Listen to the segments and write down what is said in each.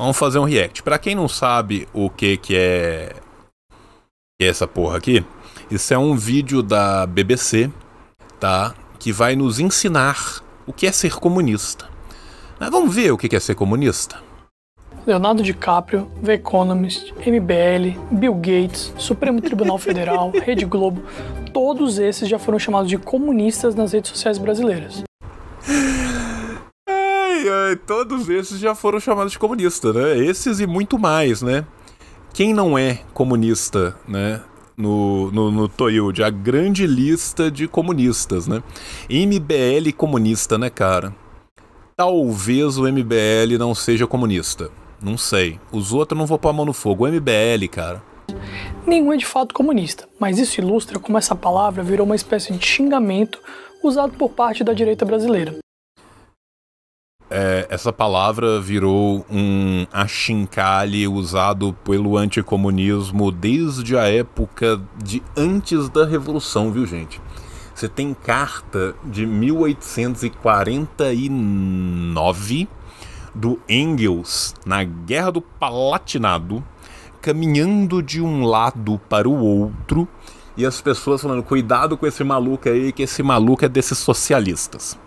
Vamos fazer um react. Para quem não sabe o que é, que é essa porra aqui, isso é um vídeo da BBC, tá? Que vai nos ensinar o que é ser comunista. Mas vamos ver o que é ser comunista. Leonardo DiCaprio, The Economist, MBL, Bill Gates, Supremo Tribunal Federal, Rede Globo, todos esses já foram chamados de comunistas nas redes sociais brasileiras ai, todos esses já foram chamados de comunista, né? Esses e muito mais, né? Quem não é comunista, né? No, no, no Toyode, a grande lista de comunistas, né? MBL comunista, né, cara? Talvez o MBL não seja comunista. Não sei. Os outros não vou pôr a mão no fogo. O MBL, cara. Nenhum é de fato comunista, mas isso ilustra como essa palavra virou uma espécie de xingamento usado por parte da direita brasileira é, essa palavra virou um achincalhe usado pelo anticomunismo desde a época de antes da Revolução, viu, gente? Você tem carta de 1849 do Engels na Guerra do Palatinado, caminhando de um lado para o outro e as pessoas falando: cuidado com esse maluco aí, que esse maluco é desses socialistas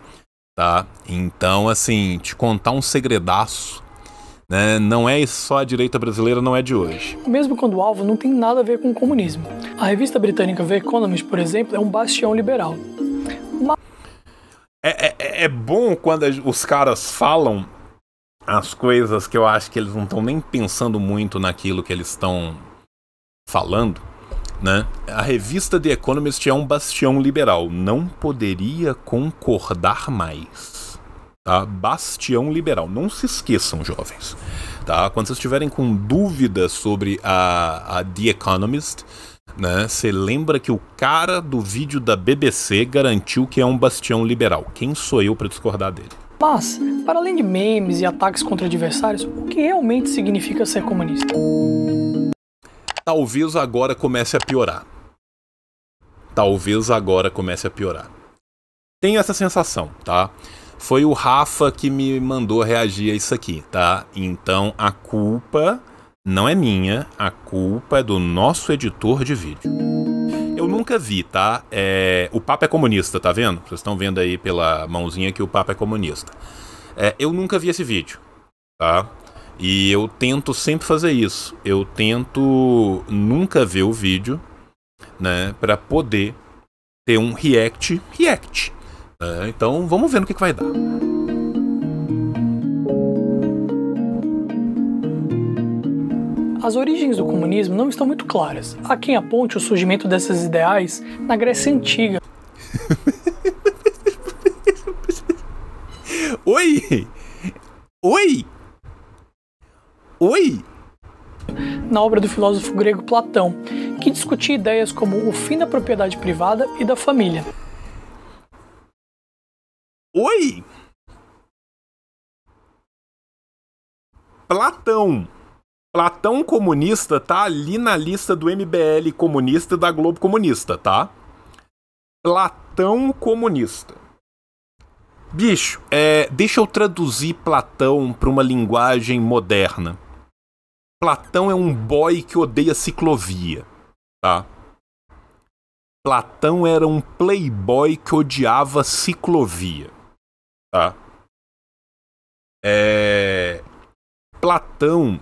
tá? Então, assim, te contar um segredaço, né? Não é só a direita brasileira, não é de hoje. Mesmo quando o alvo não tem nada a ver com o comunismo. A revista britânica The Economist, por exemplo, é um bastião liberal. Mas... É, é, é bom quando os caras falam as coisas que eu acho que eles não estão nem pensando muito naquilo que eles estão falando né? A revista The Economist é um bastião liberal. Não poderia concordar mais. Tá? Bastião liberal. Não se esqueçam, jovens. Tá? Quando vocês estiverem com dúvidas sobre a, a The Economist, né? Você lembra que o cara do vídeo da BBC garantiu que é um bastião liberal. Quem sou eu para discordar dele? Mas, para além de memes e ataques contra adversários, o que realmente significa ser comunista? Talvez agora comece a piorar. Talvez agora comece a piorar. Tenho essa sensação, tá? Foi o Rafa que me mandou reagir a isso aqui, tá? Então a culpa não é minha, a culpa é do nosso editor de vídeo. Eu nunca vi, tá? É... O Papa é comunista, tá vendo? Vocês estão vendo aí pela mãozinha que o Papa é comunista. É, eu nunca vi esse vídeo, tá? E eu tento sempre fazer isso. Eu tento nunca ver o vídeo, né? Pra poder ter um react, react. Né? Então vamos ver no que, que vai dar. As origens do comunismo não estão muito claras. Há quem aponte o surgimento desses ideais na Grécia Antiga. Oi! Oi! Oi? Na obra do filósofo grego Platão, que discutia ideias como o fim da propriedade privada e da família. Oi? Platão. Platão comunista tá ali na lista do MBL comunista e da Globo comunista, tá? Platão comunista. Bicho, é, deixa eu traduzir Platão para uma linguagem moderna. Platão é um boy que odeia ciclovia, tá? Platão era um playboy que odiava ciclovia, tá? É... Platão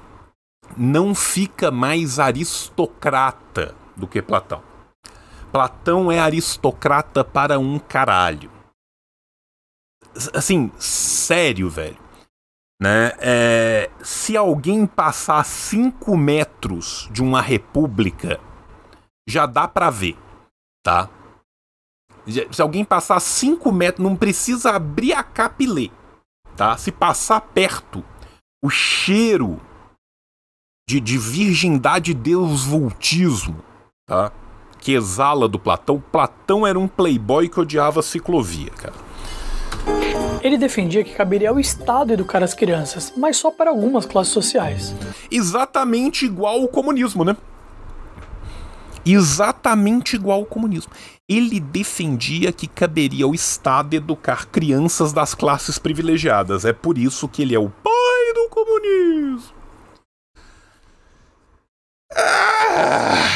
não fica mais aristocrata do que Platão. Platão é aristocrata para um caralho. Assim, sério, velho né? É, se alguém passar 5 metros de uma república, já dá para ver, tá? Se alguém passar 5 metros, não precisa abrir a capa e ler, tá? Se passar perto, o cheiro de, de virgindade deusvoltismo, tá? Que exala do Platão. Platão era um playboy que odiava ciclovia, cara. Ele defendia que caberia ao Estado educar as crianças, mas só para algumas classes sociais. Exatamente igual o comunismo, né? Exatamente igual ao comunismo. Ele defendia que caberia ao Estado educar crianças das classes privilegiadas. É por isso que ele é o pai do comunismo. Ah!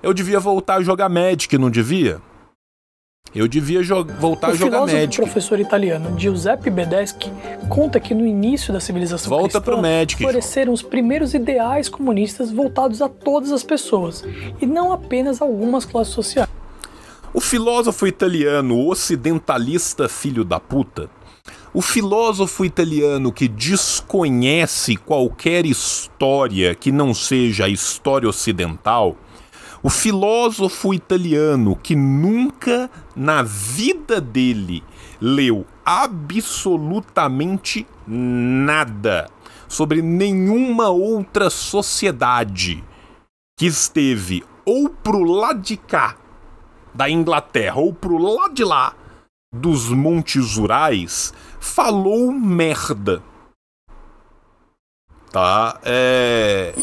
Eu devia voltar a jogar Magic, não devia? Eu devia voltar o a jogar médico. O professor italiano Giuseppe Bedeschi conta que no início da civilização Volta cristã Magic, floresceram os primeiros ideais comunistas voltados a todas as pessoas e não apenas algumas classes sociais. O filósofo italiano ocidentalista filho da puta, o filósofo italiano que desconhece qualquer história que não seja a história ocidental, o filósofo italiano que nunca na vida dele leu absolutamente nada sobre nenhuma outra sociedade que esteve ou pro lado de cá da Inglaterra ou pro lado de lá dos Montes Urais falou merda. Tá? É.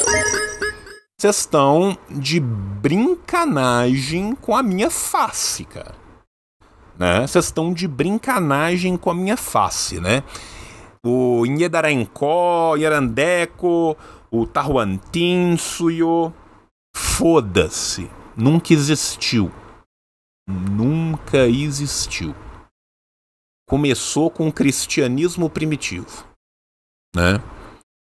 Vocês estão de brincanagem com a minha face, cara. Né? Vocês estão de brincanagem com a minha face, né? O Inhedarancó, Yarandeco, o Tahuantinsuyo. Foda-se. Nunca existiu. Nunca existiu. Começou com o cristianismo primitivo, né?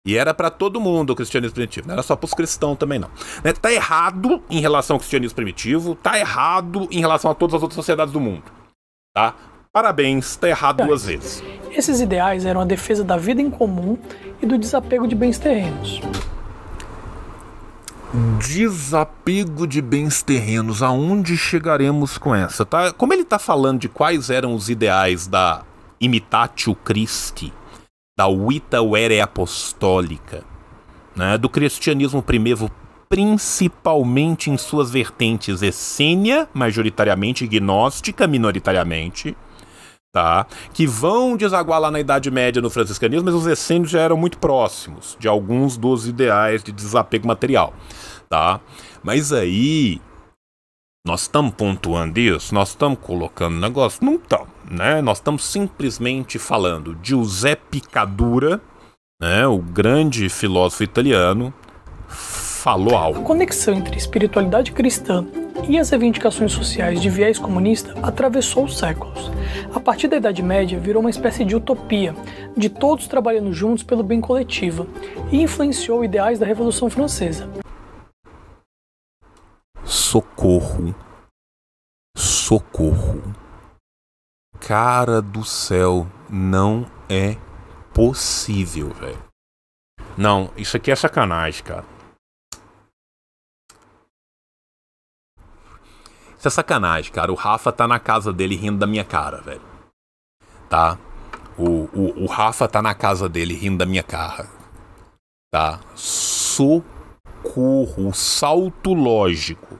E era para todo mundo o cristianismo primitivo, não era só para os cristãos também não. Né? Tá errado em relação ao cristianismo primitivo, tá errado em relação a todas as outras sociedades do mundo. Tá? Parabéns, tá errado duas vezes. Esses ideais eram a defesa da vida em comum e do desapego de bens terrenos. Desapego de bens terrenos, aonde chegaremos com essa? Tá? Como ele tá falando de quais eram os ideais da imitatio Christi, da Wita Were Apostólica, né, do cristianismo primeiro, principalmente em suas vertentes essênia, majoritariamente, gnóstica, minoritariamente, tá, que vão desaguar lá na Idade Média no franciscanismo, mas os essênios já eram muito próximos de alguns dos ideais de desapego material. Tá? Mas aí nós estamos pontuando isso? Nós estamos colocando negócio? Não estamos, né? Nós estamos simplesmente falando. Giuseppe Cadura, né, o grande filósofo italiano, falou algo. A conexão entre espiritualidade cristã e as reivindicações sociais de viés comunista atravessou os séculos. A partir da Idade Média, virou uma espécie de utopia, de todos trabalhando juntos pelo bem coletivo, e influenciou ideais da Revolução Francesa. Socorro, socorro. Cara do céu, não é possível, velho. Não, isso aqui é sacanagem, cara. Isso é sacanagem, cara. O Rafa tá na casa dele rindo da minha cara, velho. Tá? O, o, o Rafa tá na casa dele rindo da minha cara. Tá? Socorro socorro, o salto lógico.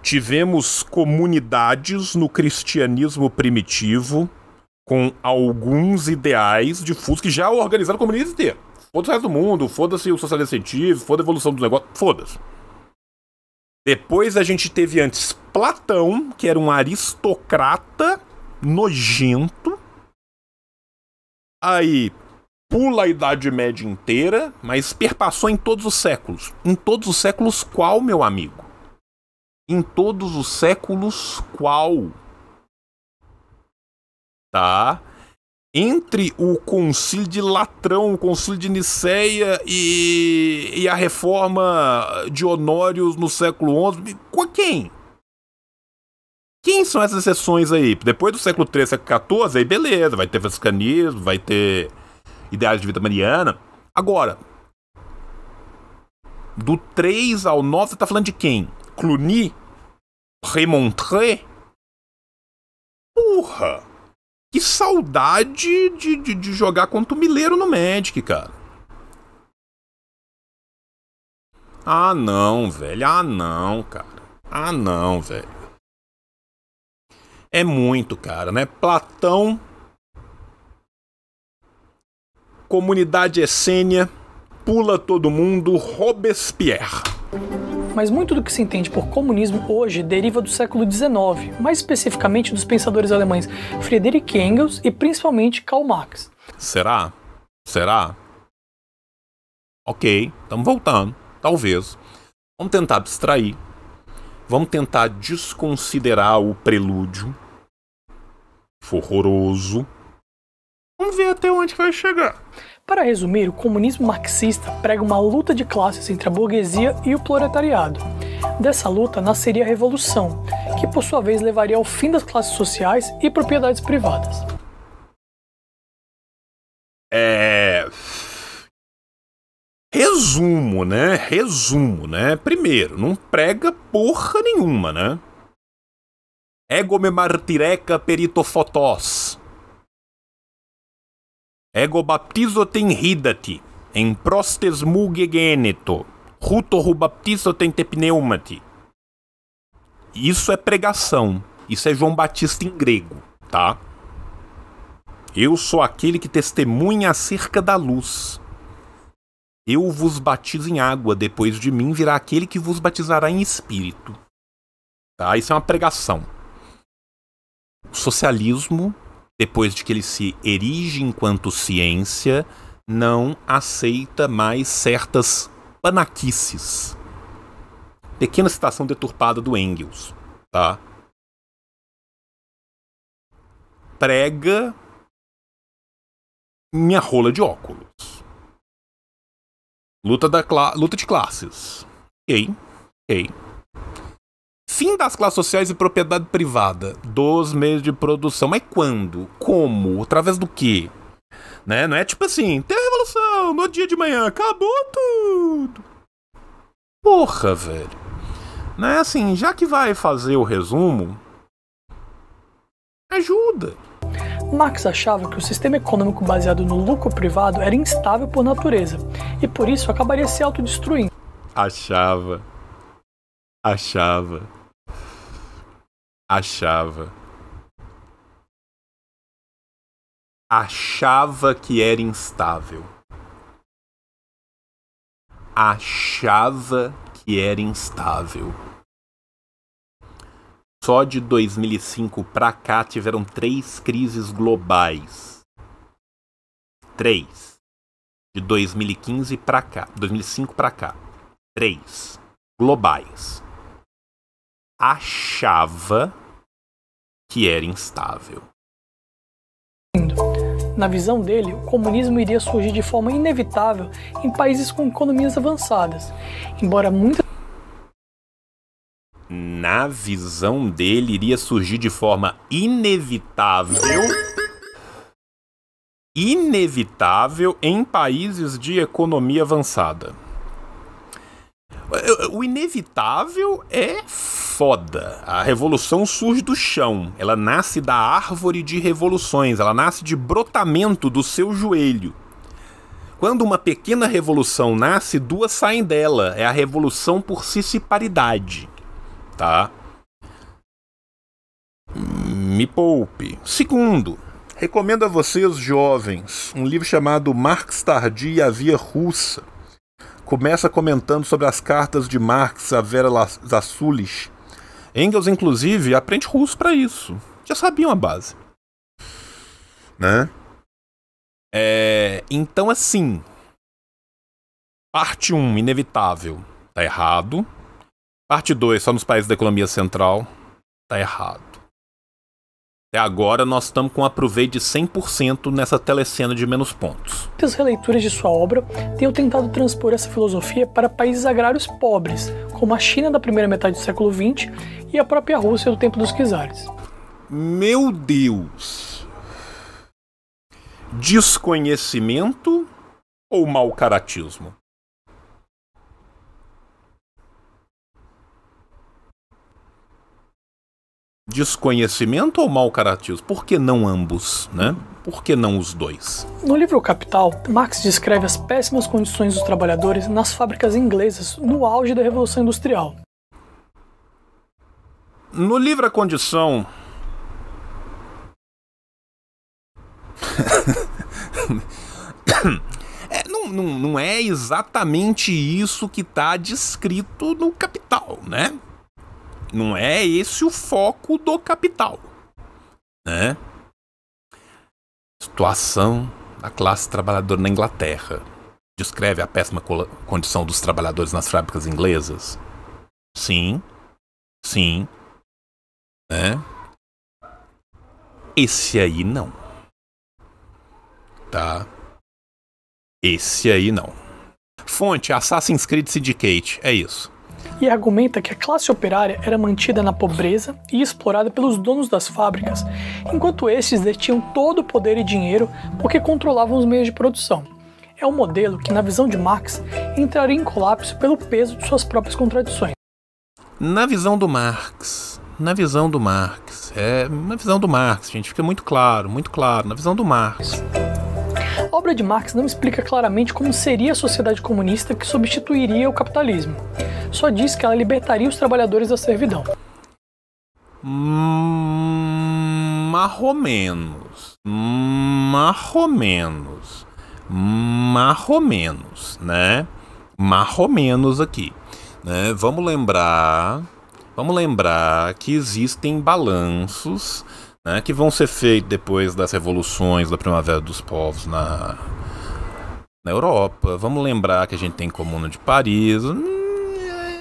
Tivemos comunidades no cristianismo primitivo com alguns ideais difusos que já organizaram comunidades. inteiras. Foda-se o resto do mundo, foda-se o socialismo científico, foda-se a evolução dos negócios, foda-se. Depois a gente teve antes Platão, que era um aristocrata nojento. Aí pula a Idade Média inteira, mas perpassou em todos os séculos. Em todos os séculos, qual, meu amigo? Em todos os séculos, qual? Tá? Entre o Concílio de Latrão, o Concílio de Nicéia e, e a reforma de Honorius no século XI, com quem? Quem são essas exceções aí? Depois do século XIII, século XIV, aí beleza, vai ter Vascanismo, vai ter ideais de vida mariana. Agora, do 3 ao 9, você tá falando de quem? Cluny? Remontré? Porra! Que saudade de, de, de jogar contra o Mileiro no Magic, cara. Ah não, velho. Ah não, cara. Ah não, velho. É muito, cara, né? Platão comunidade essênia, pula todo mundo, Robespierre. Mas muito do que se entende por comunismo hoje deriva do século XIX, mais especificamente dos pensadores alemães Friedrich Engels e principalmente Karl Marx. Será? Será? Ok, estamos voltando, talvez. Vamos tentar abstrair. Vamos tentar desconsiderar o prelúdio. Foi horroroso, Vamos ver até onde vai chegar. Para resumir, o comunismo marxista prega uma luta de classes entre a burguesia e o proletariado. Dessa luta nasceria a revolução, que por sua vez levaria ao fim das classes sociais e propriedades privadas. É. Resumo, né? Resumo, né? Primeiro, não prega porra nenhuma, né? Egome martireca perito fotós. Ego baptizoten hidati, em prostes mugegeneto, rutorru te pneumati. Isso é pregação. Isso é João Batista em grego, tá? Eu sou aquele que testemunha acerca da luz. Eu vos batizo em água, depois de mim virá aquele que vos batizará em espírito. Tá? Isso é uma pregação. O socialismo depois de que ele se erige enquanto ciência, não aceita mais certas panaquices. Pequena citação deturpada do Engels, tá? Prega minha rola de óculos. Luta, da luta de classes. Ok, ok fim das classes sociais e propriedade privada dos meios de produção. Mas quando? Como? Através do quê? Né? Não é tipo assim, tem a revolução no dia de manhã, acabou tudo. Porra, velho. Né? Assim, já que vai fazer o resumo, ajuda. Marx achava que o sistema econômico baseado no lucro privado era instável por natureza e por isso acabaria se autodestruindo. Achava. Achava. Achava. Achava que era instável. Achava que era instável. Só de 2005 pra cá tiveram três crises globais. Três. De 2015 pra cá. 2005 pra cá. Três. Globais achava que era instável. Na visão dele, o comunismo iria surgir de forma inevitável em países com economias avançadas, embora muitas. Na visão dele, iria surgir de forma inevitável. Inevitável em países de economia avançada. O inevitável é foda. A revolução surge do chão. Ela nasce da árvore de revoluções. Ela nasce de brotamento do seu joelho. Quando uma pequena revolução nasce, duas saem dela. É a revolução por siciparidade. Tá? Me poupe. Segundo, recomendo a vocês, jovens, um livro chamado Marx Tardia e a Via Russa começa comentando sobre as cartas de Marx a Vera Zasulich. Engels, inclusive, aprende russo para isso. Já sabiam a base. Né? É, então, assim. Parte 1, um, inevitável. Tá errado. Parte 2, só nos países da economia central. Tá errado. Até agora nós estamos com um aproveito de 100% nessa telecena de menos pontos. Muitas releituras de sua obra tenham tentado transpor essa filosofia para países agrários pobres, como a China da primeira metade do século XX e a própria Rússia do tempo dos czares. Meu Deus! Desconhecimento ou mau caratismo? desconhecimento ou mau caratismo? Por que não ambos, né? Por que não os dois? No livro Capital, Marx descreve as péssimas condições dos trabalhadores nas fábricas inglesas no auge da Revolução Industrial. No livro A Condição. é, não, não, não é exatamente isso que está descrito no Capital, né? Não é esse o foco do capital, né? Situação da classe trabalhadora na Inglaterra. Descreve a péssima condição dos trabalhadores nas fábricas inglesas? Sim. Sim. Né? Esse aí não. Tá? Esse aí não. Fonte Assassin's Creed Syndicate, é isso e argumenta que a classe operária era mantida na pobreza e explorada pelos donos das fábricas, enquanto estes detinham todo o poder e dinheiro porque controlavam os meios de produção. É um modelo que, na visão de Marx, entraria em colapso pelo peso de suas próprias contradições. Na visão do Marx, na visão do Marx, é, na visão do Marx, gente, fica muito claro, muito claro, na visão do Marx. A obra de Marx não explica claramente como seria a sociedade comunista que substituiria o capitalismo. Só diz que ela libertaria os trabalhadores da servidão. Hum, Marromenos. Marromenos. Marromenos, né? Marromenos aqui. Né? Vamos lembrar. Vamos lembrar que existem balanços né, que vão ser feitos depois das revoluções da Primavera dos Povos na, na Europa. Vamos lembrar que a gente tem Comuna de Paris. Hum,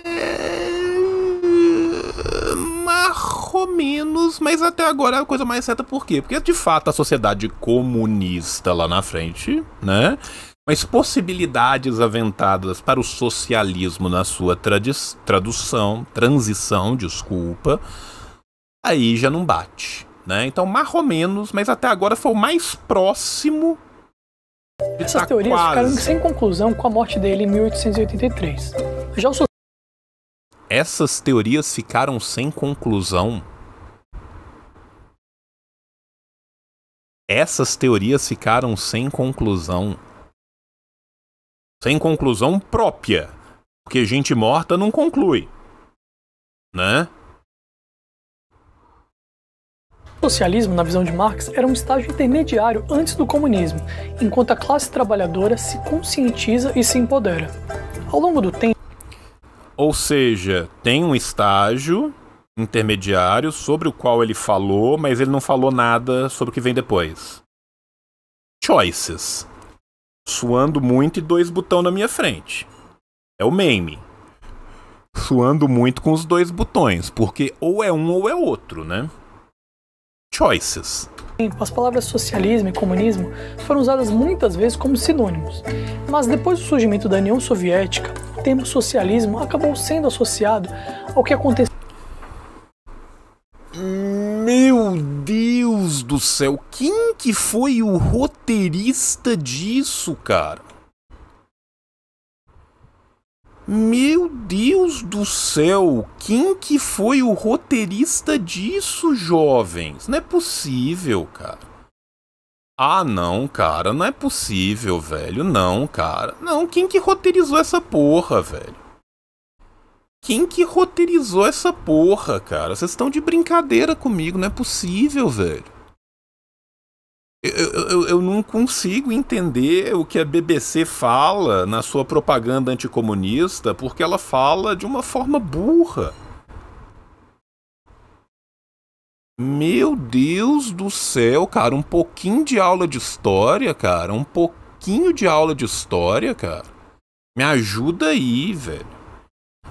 é, menos, mas até agora é a coisa mais certa por quê? Porque de fato a sociedade comunista lá na frente, né? Mas possibilidades aventadas para o socialismo na sua tradução, transição, desculpa, aí já não bate. Né? Então, menos mas até agora foi o mais próximo. De Essas tá teorias quase. ficaram sem conclusão com a morte dele em 1883. Já o Essas teorias ficaram sem conclusão. Essas teorias ficaram sem conclusão. Sem conclusão própria. Porque gente morta não conclui. Né? socialismo, na visão de Marx, era um estágio intermediário antes do comunismo, enquanto a classe trabalhadora se conscientiza e se empodera. Ao longo do tempo. Ou seja, tem um estágio intermediário sobre o qual ele falou, mas ele não falou nada sobre o que vem depois. Choices. Suando muito e dois botões na minha frente. É o meme. Suando muito com os dois botões, porque ou é um ou é outro, né? choices. As palavras socialismo e comunismo foram usadas muitas vezes como sinônimos, mas depois do surgimento da União Soviética, o termo socialismo acabou sendo associado ao que aconteceu. Meu Deus do céu, quem que foi o roteirista disso, cara? Meu Deus do céu, quem que foi o roteirista disso, jovens? Não é possível, cara. Ah, não, cara, não é possível, velho. Não, cara. Não, quem que roteirizou essa porra, velho? Quem que roteirizou essa porra, cara? Vocês estão de brincadeira comigo, não é possível, velho. Eu, eu, eu, não consigo entender o que a BBC fala na sua propaganda anticomunista, porque ela fala de uma forma burra. Meu Deus do céu, cara, um pouquinho de aula de história, cara, um pouquinho de aula de história, cara. Me ajuda aí, velho.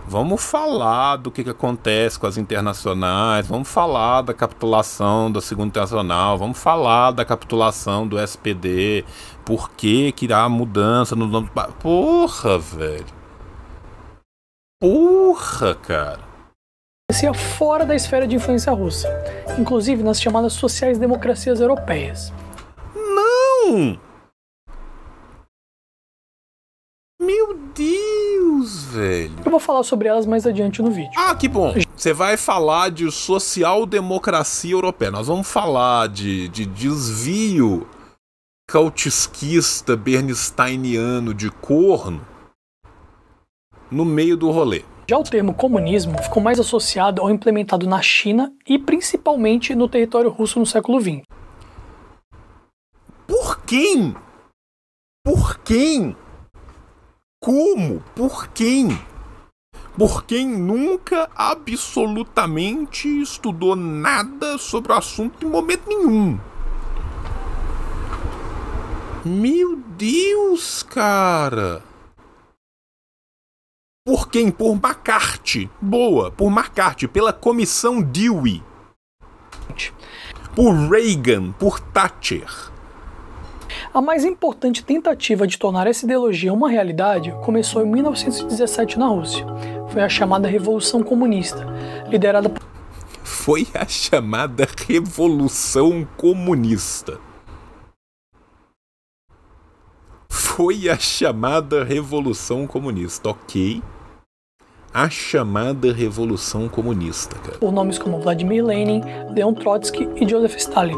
Vamos falar do que, que acontece com as internacionais, vamos falar da capitulação da Segunda Internacional, vamos falar da capitulação do SPD, por que, que há mudança no nome do. Porra, velho. Porra, cara. Influencia fora da esfera de influência russa, inclusive nas chamadas sociais democracias europeias. Não! Meu Deus, velho. Eu vou falar sobre elas mais adiante no vídeo. Ah, que bom. Você vai falar de social-democracia europeia. Nós vamos falar de, de desvio cautisquista bernsteiniano de corno no meio do rolê. Já o termo comunismo ficou mais associado ao implementado na China e principalmente no território russo no século XX. Por quem? Por quem como? Por quem? Por quem nunca absolutamente estudou nada sobre o assunto em momento nenhum. Meu Deus, cara! Por quem? Por McCarthy. Boa, por McCarthy, pela comissão Dewey. Por Reagan, por Thatcher a mais importante tentativa de tornar essa ideologia uma realidade começou em 1917 na Rússia. Foi a chamada Revolução Comunista, liderada por... Foi a chamada Revolução Comunista. Foi a chamada Revolução Comunista, ok? a chamada Revolução Comunista. Cara. Por nomes como Vladimir Lenin, Leon Trotsky e Joseph Stalin.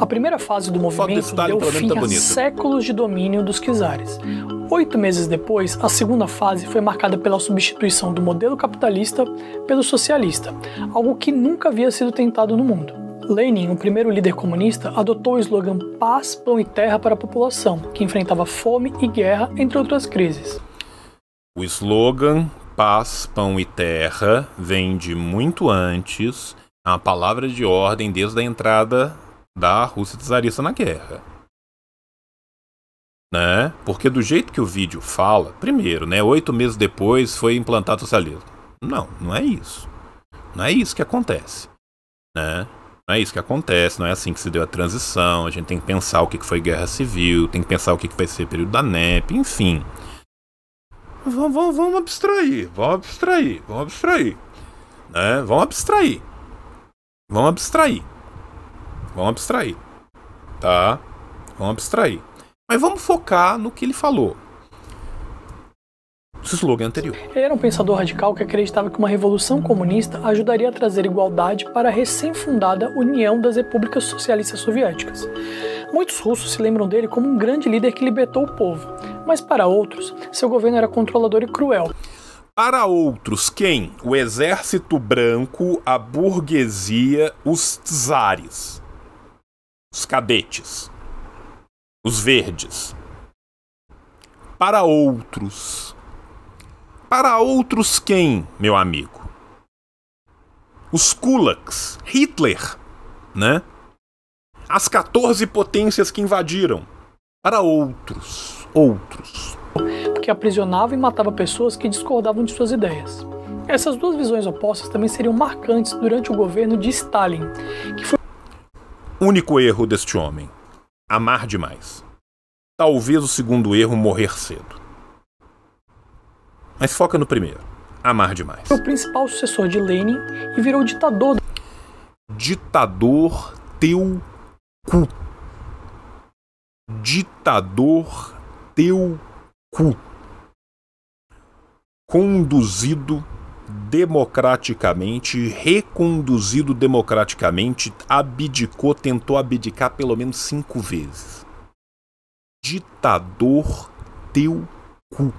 A primeira fase do movimento deu fim tá a séculos de domínio dos czares. Oito meses depois, a segunda fase foi marcada pela substituição do modelo capitalista pelo socialista, algo que nunca havia sido tentado no mundo. Lenin, o primeiro líder comunista, adotou o slogan Paz, Pão e Terra para a população, que enfrentava fome e guerra, entre outras crises. O slogan Paz, Pão e Terra vem de muito antes, é uma palavra de ordem desde a entrada da Rússia czarista na guerra. Né? Porque do jeito que o vídeo fala, primeiro, né, oito meses depois foi implantado o socialismo. Não, não é isso. Não é isso que acontece. Né? Não é isso que acontece, não é assim que se deu a transição. A gente tem que pensar o que foi guerra civil, tem que pensar o que vai ser período da NEP, enfim. Vamos, vamos, vamos abstrair, vamos abstrair, vamos abstrair. Né? Vamos abstrair. Vamos abstrair. Vamos abstrair. Tá? Vamos abstrair. Mas vamos focar no que ele falou. O slogan anterior. Ele era um pensador radical que acreditava que uma revolução comunista ajudaria a trazer igualdade para a recém-fundada União das Repúblicas Socialistas Soviéticas. Muitos russos se lembram dele como um grande líder que libertou o povo, mas para outros, seu governo era controlador e cruel. Para outros, quem? O exército branco, a burguesia, os czares os cadetes, os verdes. Para outros. Para outros quem, meu amigo? Os kulaks, Hitler, né? As 14 potências que invadiram. Para outros, outros. Porque aprisionava e matava pessoas que discordavam de suas ideias. Essas duas visões opostas também seriam marcantes durante o governo de Stalin, que foi único erro deste homem: amar demais. Talvez o segundo erro morrer cedo. Mas foca no primeiro: amar demais. Foi o principal sucessor de Lenin e virou ditador. Ditador teu cu. Ditador teu cu. Conduzido democraticamente, reconduzido democraticamente, abdicou, tentou abdicar pelo menos cinco vezes. Ditador teu cu.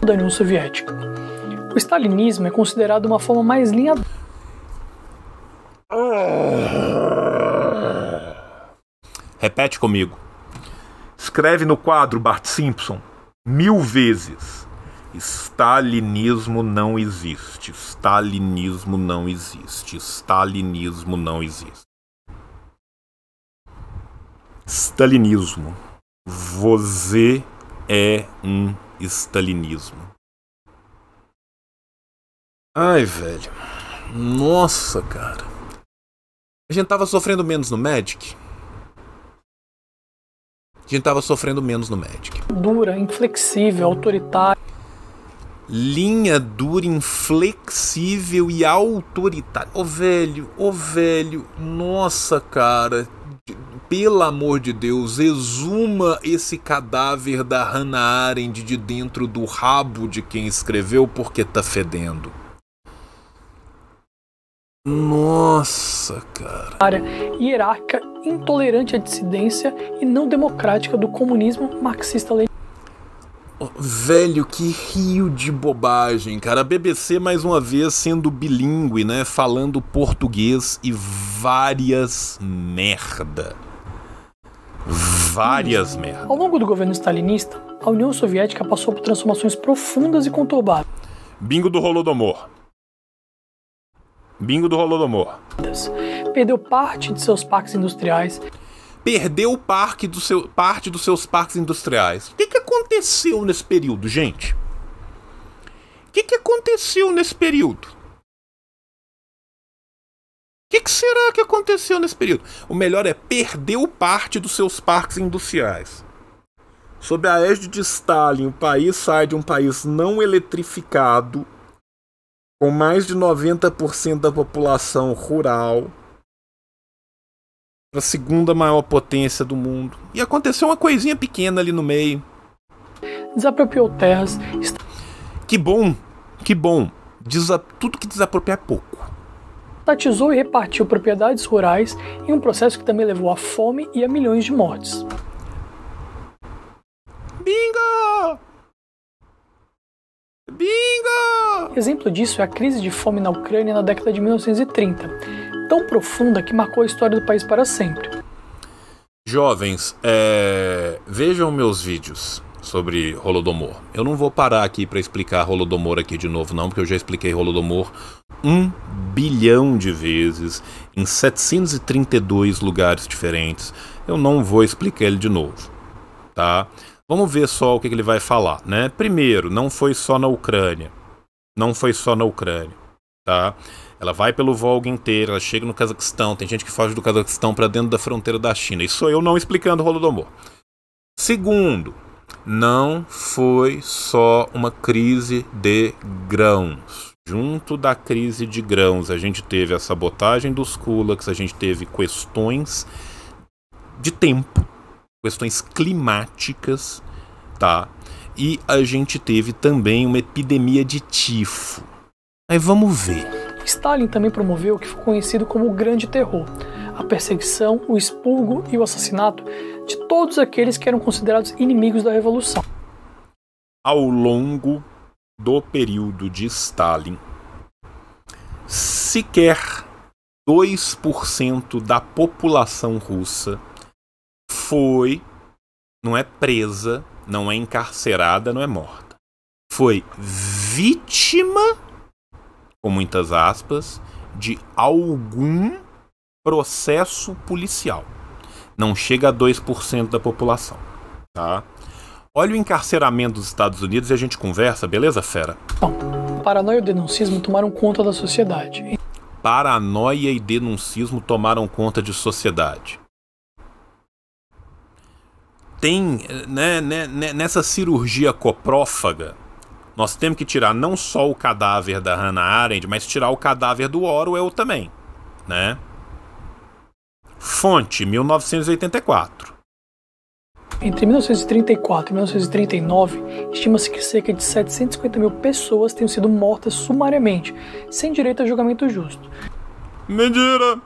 Da União Soviética. O stalinismo é considerado uma forma mais linha. Ah. Repete comigo. Escreve no quadro, Bart Simpson, mil vezes Stalinismo não existe. Stalinismo não existe. Stalinismo não existe. Stalinismo. Você é um stalinismo. Ai, velho. Nossa, cara. A gente tava sofrendo menos no Magic. A gente tava sofrendo menos no Magic. Dura, inflexível, autoritária linha dura, inflexível e autoritária. Ô velho, ô velho, nossa cara, pelo amor de Deus, exuma esse cadáver da Hannah Arendt de dentro do rabo de quem escreveu, porque tá fedendo. Nossa, cara. Área hierárquica, intolerante à dissidência e não democrática do comunismo marxista-leninista. Velho, que rio de bobagem, cara. A BBC, mais uma vez, sendo bilíngue, né? Falando português e várias merda. Várias hum. merda. Ao longo do governo stalinista, a União Soviética passou por transformações profundas e conturbadas. Bingo do do amor Bingo do do amor Perdeu parte de seus parques industriais, perdeu parque do seu, parte dos seus parques industriais. O que, que aconteceu nesse período, gente? O que, que aconteceu nesse período? O que, que, será que aconteceu nesse período? O melhor é perdeu parte dos seus parques industriais. Sob a égide de Stalin, o país sai de um país não eletrificado, com mais de 90% da população rural, a segunda maior potência do mundo. E aconteceu uma coisinha pequena ali no meio. Desapropriou terras. Está... Que bom, que bom. Desa... Tudo que desapropriar é pouco. Estatizou e repartiu propriedades rurais em um processo que também levou à fome e a milhões de mortes. Bingo! Bingo! Exemplo disso é a crise de fome na Ucrânia na década de 1930 tão profunda que marcou a história do país para sempre. Jovens, é... vejam meus vídeos sobre Holodomor. Eu não vou parar aqui para explicar Holodomor aqui de novo, não, porque eu já expliquei Holodomor um bilhão de vezes em 732 lugares diferentes. Eu não vou explicar ele de novo, tá? Vamos ver só o que ele vai falar, né? Primeiro, não foi só na Ucrânia. Não foi só na Ucrânia, tá? Ela vai pelo Volga inteiro, ela chega no Cazaquistão, tem gente que foge do Cazaquistão para dentro da fronteira da China. Isso sou eu não explicando o amor. Segundo, não foi só uma crise de grãos. Junto da crise de grãos, a gente teve a sabotagem dos kulaks, a gente teve questões de tempo, questões climáticas, tá? E a gente teve também uma epidemia de tifo. Aí vamos ver. Stalin também promoveu o que foi conhecido como o Grande Terror, a perseguição, o expurgo e o assassinato de todos aqueles que eram considerados inimigos da Revolução. Ao longo do período de Stalin, sequer 2% da população russa foi, não é presa, não é encarcerada, não é morta. Foi vítima com muitas aspas, de algum processo policial. Não chega a 2% da população. Tá? Olha o encarceramento dos Estados Unidos e a gente conversa, beleza, fera? Bom, paranoia e denuncismo tomaram conta da sociedade. Paranoia e denuncismo tomaram conta de sociedade. Tem, né, né, né nessa cirurgia coprófaga, nós temos que tirar não só o cadáver da Hannah Arendt, mas tirar o cadáver do Orwell também, né? Fonte, 1984. Entre 1934 e 1939, estima-se que cerca de 750 mil pessoas tenham sido mortas sumariamente, sem direito a julgamento justo. Mentira!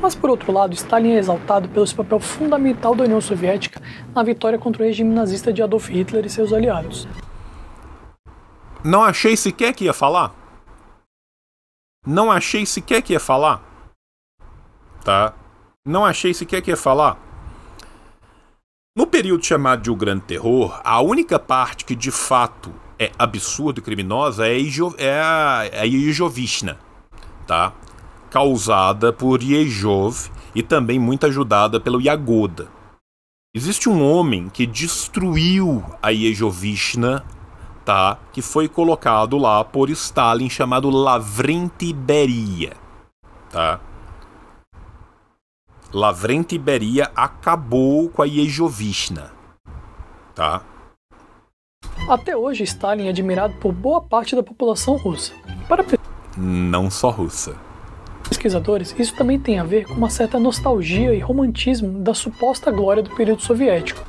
Mas por outro lado, Stalin é exaltado pelo seu papel fundamental da União Soviética na vitória contra o regime nazista de Adolf Hitler e seus aliados. Não achei sequer que ia falar. Não achei sequer que ia falar. Tá? Não achei sequer que ia falar. No período chamado de O Grande Terror, a única parte que de fato é absurda e criminosa é, é a, é Ijovishna, tá? Causada por Iejov e também muito ajudada pelo Yagoda. Existe um homem que destruiu a Iejovishna tá? Que foi colocado lá por Stalin chamado Lavrenti Beria, tá? Lavrenti Beria acabou com a Yejovishna, tá? Até hoje, Stalin é admirado por boa parte da população russa. Para não só russa. Pesquisadores, isso também tem a ver com uma certa nostalgia e romantismo da suposta glória do período soviético.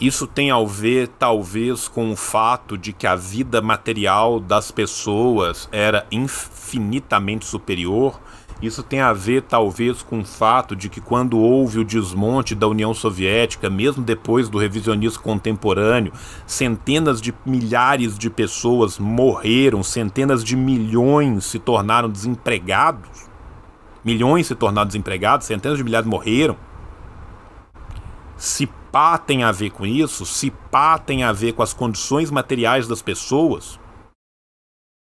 Isso tem a ver, talvez, com o fato de que a vida material das pessoas era infinitamente superior. Isso tem a ver, talvez, com o fato de que, quando houve o desmonte da União Soviética, mesmo depois do revisionismo contemporâneo, centenas de milhares de pessoas morreram, centenas de milhões se tornaram desempregados. Milhões se tornaram desempregados, centenas de milhares morreram. Se pá tem a ver com isso, se pá tem a ver com as condições materiais das pessoas,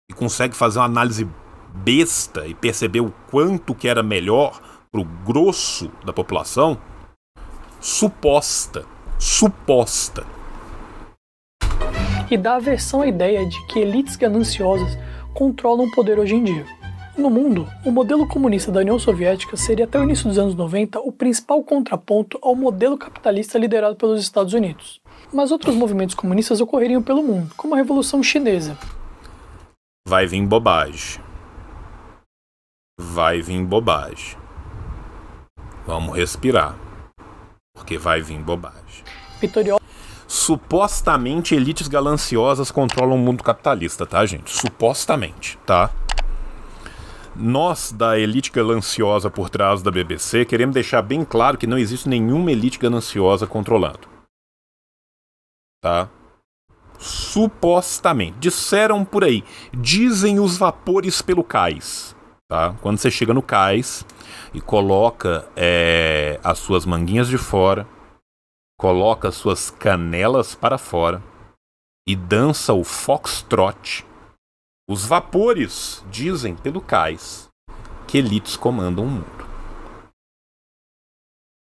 e consegue fazer uma análise besta e perceber o quanto que era melhor para o grosso da população, suposta, suposta. E dá a versão à ideia de que elites gananciosas controlam o poder hoje em dia. No mundo, o modelo comunista da União Soviética seria até o início dos anos 90 o principal contraponto ao modelo capitalista liderado pelos Estados Unidos. Mas outros movimentos comunistas ocorreriam pelo mundo, como a Revolução Chinesa. Vai vir bobagem. Vai vir bobagem. Vamos respirar. Porque vai vir bobagem. supostamente elites gananciosas controlam o mundo capitalista, tá, gente? Supostamente, tá? Nós, da elite gananciosa por trás da BBC, queremos deixar bem claro que não existe nenhuma elite gananciosa controlando. Tá? Supostamente. Disseram por aí. Dizem os vapores pelo cais. Tá? Quando você chega no cais e coloca é, as suas manguinhas de fora, coloca as suas canelas para fora e dança o foxtrot os vapores dizem pelo cais que elites comandam o mundo.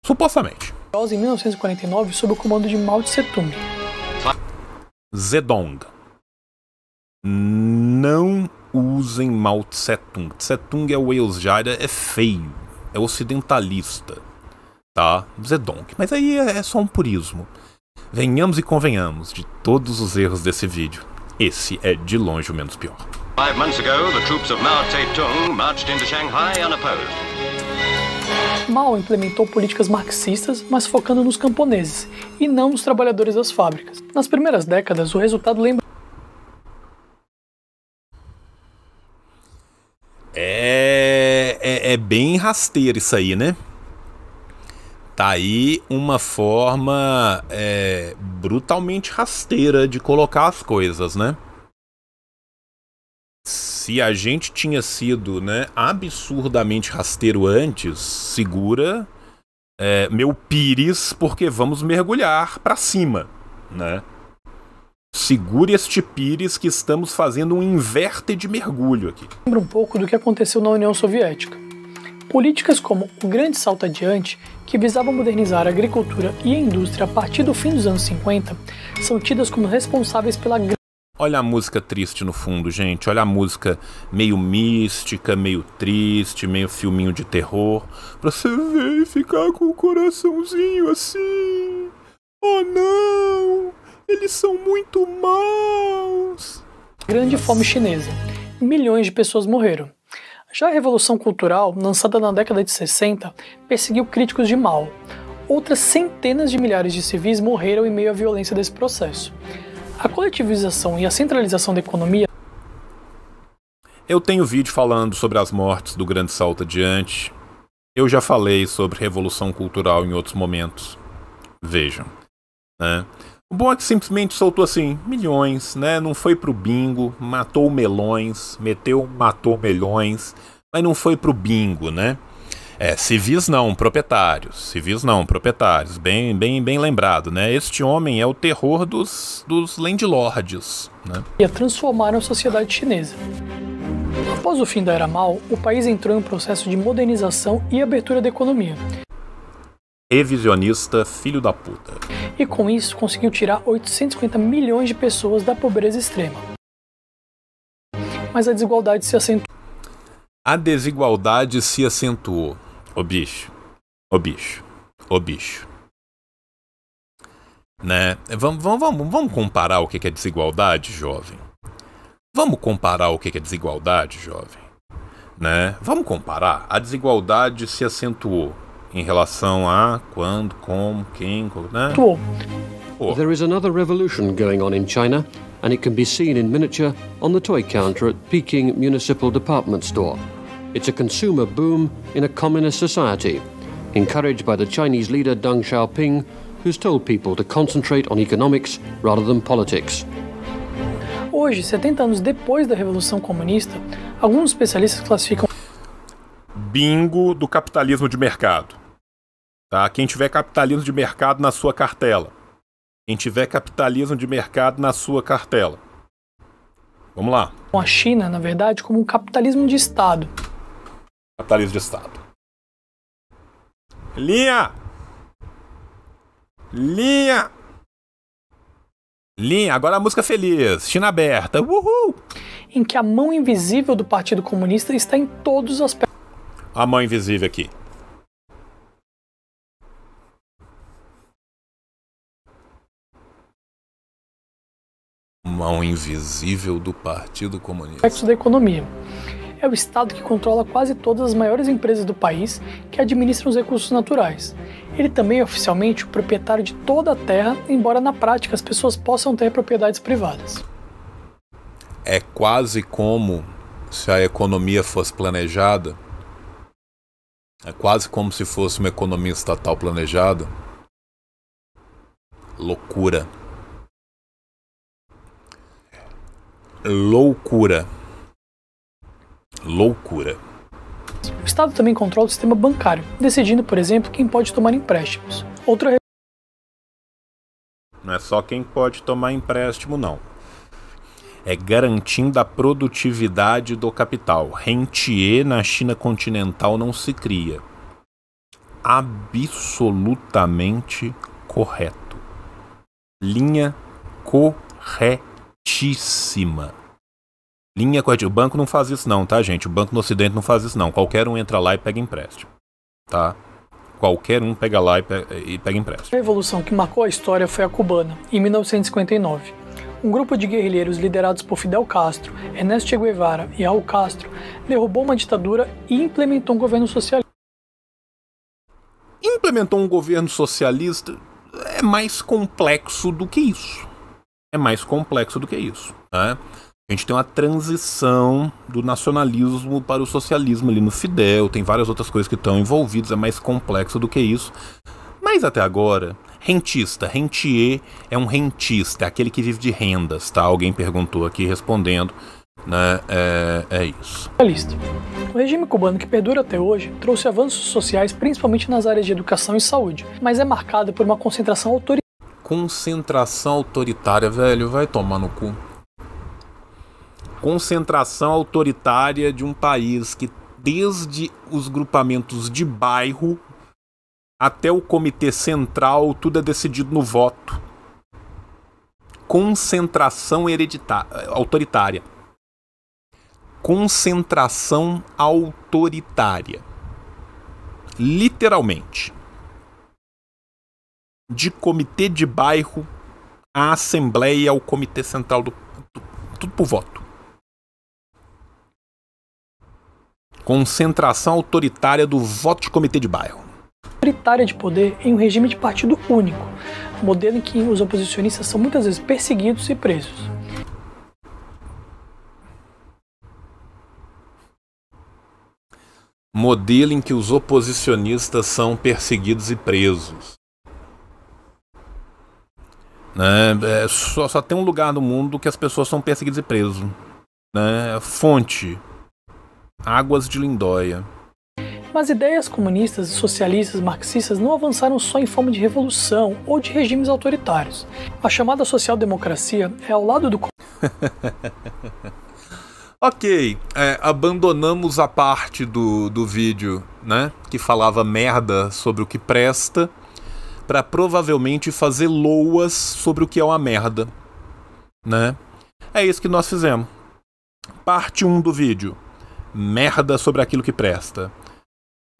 Supostamente. Em 1949, sob o comando de Mao Tse Tung. Zedong. Não usem Mao Tse Tung. Tse Tung é o Eusjaira, é feio, é ocidentalista, tá? Zedong. Mas aí é, é só um purismo. Venhamos e convenhamos de todos os erros desse vídeo esse é de longe o menos pior. Five months ago, the troops of Mao Zedong marched into Shanghai unopposed. Mao implementou políticas marxistas, mas focando nos camponeses e não nos trabalhadores das fábricas. Nas primeiras décadas, o resultado lembra É, é, é bem rasteiro isso aí, né? tá aí uma forma é, brutalmente rasteira de colocar as coisas, né? Se a gente tinha sido né, absurdamente rasteiro antes, segura é, meu pires, porque vamos mergulhar para cima, né? Segure este pires que estamos fazendo um inverte de mergulho aqui. Lembra um pouco do que aconteceu na União Soviética Políticas como o Grande Salto Adiante, que visava modernizar a agricultura e a indústria a partir do fim dos anos 50, são tidas como responsáveis pela Olha a música triste no fundo, gente. Olha a música meio mística, meio triste, meio filminho de terror. Pra você ver e ficar com o coraçãozinho assim. Oh não! Eles são muito maus! Grande fome chinesa. Milhões de pessoas morreram. Já a Revolução Cultural, lançada na década de 60, perseguiu críticos de mal. Outras centenas de milhares de civis morreram em meio à violência desse processo. A coletivização e a centralização da economia. Eu tenho vídeo falando sobre as mortes do Grande Salto Adiante. Eu já falei sobre Revolução Cultural em outros momentos. Vejam. Né? O bom é simplesmente soltou assim, milhões, né? Não foi pro bingo, matou melões, meteu, matou melhões, mas não foi pro bingo, né? É, civis não, proprietários. Civis não, proprietários. Bem, bem, bem lembrado, né? Este homem é o terror dos, dos landlords, né? E transformaram a sociedade chinesa. Após o fim da Era mal, o país entrou em um processo de modernização e abertura da economia revisionista filho da puta. E com isso conseguiu tirar 850 milhões de pessoas da pobreza extrema. Mas a desigualdade se acentuou. A desigualdade se acentuou. Ô bicho. Ô bicho. Ô bicho. Né? Vamos, vamos, vamos, vamos comparar o que é desigualdade, jovem. Vamos comparar o que é desigualdade, jovem. Né? Vamos comparar. A desigualdade se acentuou em relação a quando, como, quem, né? Pô. Pô. There is another revolution going on in China, and it can be seen in miniature on the toy counter at Peking Municipal Department Store. It's a consumer boom in a communist society, encouraged by the Chinese leader Deng Xiaoping, who's told people to concentrate on economics rather than politics. Hoje, 70 anos depois da Revolução Comunista, alguns especialistas classificam bingo do capitalismo de mercado. Tá? Quem tiver capitalismo de mercado na sua cartela. Quem tiver capitalismo de mercado na sua cartela. Vamos lá. com A China, na verdade, como um capitalismo de Estado. Capitalismo de Estado. Linha! Linha! Linha, agora a música feliz, China aberta, uhul! Em que a mão invisível do Partido Comunista está em todos os aspectos a mão invisível aqui. Mão invisível do Partido Comunista. Aspectos da economia. É o Estado que controla quase todas as maiores empresas do país que administram os recursos naturais. Ele também é oficialmente o proprietário de toda a terra, embora na prática as pessoas possam ter propriedades privadas. É quase como se a economia fosse planejada é quase como se fosse uma economia estatal planejada. Loucura. Loucura. Loucura. O Estado também controla o sistema bancário, decidindo, por exemplo, quem pode tomar empréstimos. Outra Não é só quem pode tomar empréstimo, não é garantindo a produtividade do capital. Rentier na China continental não se cria. Absolutamente correto. Linha corretíssima. Linha corretíssima. O banco não faz isso não, tá, gente? O banco no ocidente não faz isso não. Qualquer um entra lá e pega empréstimo, tá? Qualquer um pega lá e pega empréstimo. A revolução que marcou a história foi a cubana, em 1959 um grupo de guerrilheiros liderados por Fidel Castro, Ernesto Che Guevara e Raul Castro derrubou uma ditadura e implementou um governo socialista. Implementou um governo socialista é mais complexo do que isso. É mais complexo do que isso. Né? A gente tem uma transição do nacionalismo para o socialismo ali no Fidel, tem várias outras coisas que estão envolvidas, é mais complexo do que isso. Mas até agora, Rentista. Rentier é um rentista, é aquele que vive de rendas, tá? Alguém perguntou aqui respondendo. Né? É, é isso. O regime cubano que perdura até hoje trouxe avanços sociais principalmente nas áreas de educação e saúde, mas é marcado por uma concentração autoritária. Concentração autoritária, velho, vai tomar no cu. Concentração autoritária de um país que, desde os grupamentos de bairro, até o comitê central, tudo é decidido no voto. Concentração hereditária, autoritária. Concentração autoritária. Literalmente. De comitê de bairro à assembleia, ao é comitê central do tudo por voto. Concentração autoritária do voto de comitê de bairro pritária de poder em um regime de partido único, modelo em que os oposicionistas são muitas vezes perseguidos e presos. Modelo em que os oposicionistas são perseguidos e presos. Né? É, só, só tem um lugar no mundo que as pessoas são perseguidas e presas. Né? Fonte: Águas de Lindóia. Mas ideias comunistas, socialistas, marxistas não avançaram só em forma de revolução ou de regimes autoritários. A chamada social-democracia é ao lado do. ok, é, abandonamos a parte do, do vídeo né, que falava merda sobre o que presta para provavelmente fazer loas sobre o que é uma merda. Né? É isso que nós fizemos. Parte 1 do vídeo: merda sobre aquilo que presta.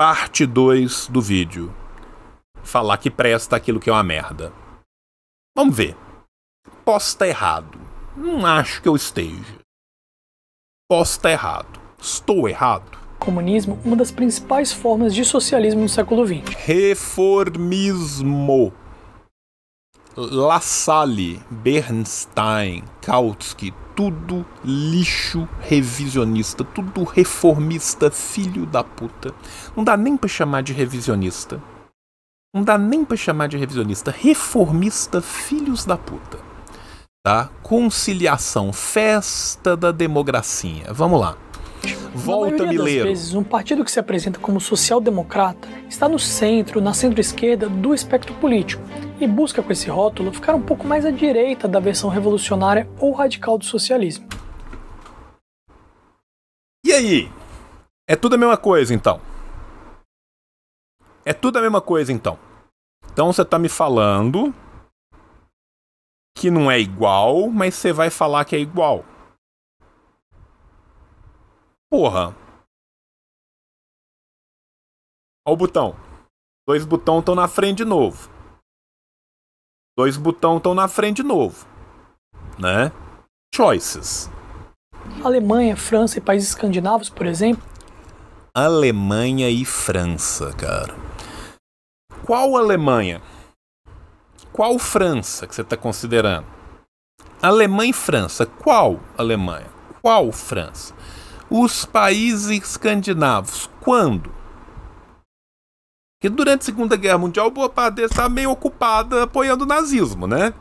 Parte 2 do vídeo. Falar que presta aquilo que é uma merda. Vamos ver. Posso estar errado. Não acho que eu esteja. Posso estar errado. Estou errado. Comunismo, uma das principais formas de socialismo no século XX. Reformismo. Lassalle, Bernstein, Kautsky, tudo lixo revisionista, tudo reformista, filho da puta. Não dá nem para chamar de revisionista. Não dá nem para chamar de revisionista, reformista, filhos da puta. Tá? Conciliação, festa da democracia. Vamos lá. Volta, Na ler. vezes, um partido que se apresenta como social-democrata está no centro, na centro-esquerda do espectro político e busca com esse rótulo ficar um pouco mais à direita da versão revolucionária ou radical do socialismo. E aí? É tudo a mesma coisa então? É tudo a mesma coisa então? Então você está me falando que não é igual, mas você vai falar que é igual. Porra. Olha o botão. Dois botões estão na frente de novo. Dois botões estão na frente de novo. Né? Choices. Alemanha, França e países escandinavos, por exemplo. Alemanha e França, cara. Qual Alemanha? Qual França que você está considerando? Alemanha e França. Qual Alemanha? Qual França? os países escandinavos. Quando? Que durante a Segunda Guerra Mundial, boa parte deles estava tá meio ocupada apoiando o nazismo, né?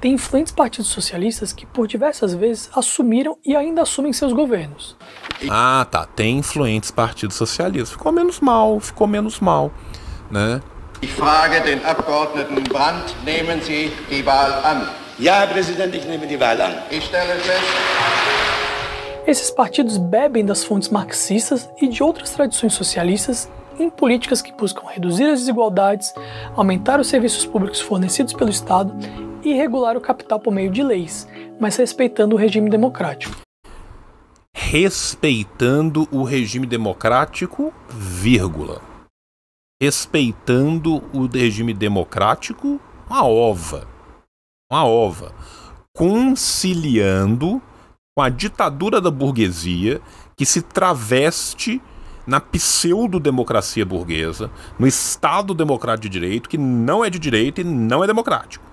Tem influentes partidos socialistas que, por diversas vezes, assumiram e ainda assumem seus governos. Ah, tá. Tem influentes partidos socialistas. Ficou menos mal, ficou menos mal, né? Ich frage den Abgeordneten Brandt, nehmen Sie die Wahl an? Ja, Herr Präsident, ich nehme die Wahl an. Ich stelle fest. Esses partidos bebem das fontes marxistas e de outras tradições socialistas em políticas que buscam reduzir as desigualdades, aumentar os serviços públicos fornecidos pelo Estado e regular o capital por meio de leis, mas respeitando o regime democrático. Respeitando o regime democrático, vírgula. Respeitando o regime democrático, uma ova. Uma ova. Conciliando com a ditadura da burguesia que se traveste na pseudo-democracia burguesa, no Estado democrático de direito, que não é de direito e não é democrático.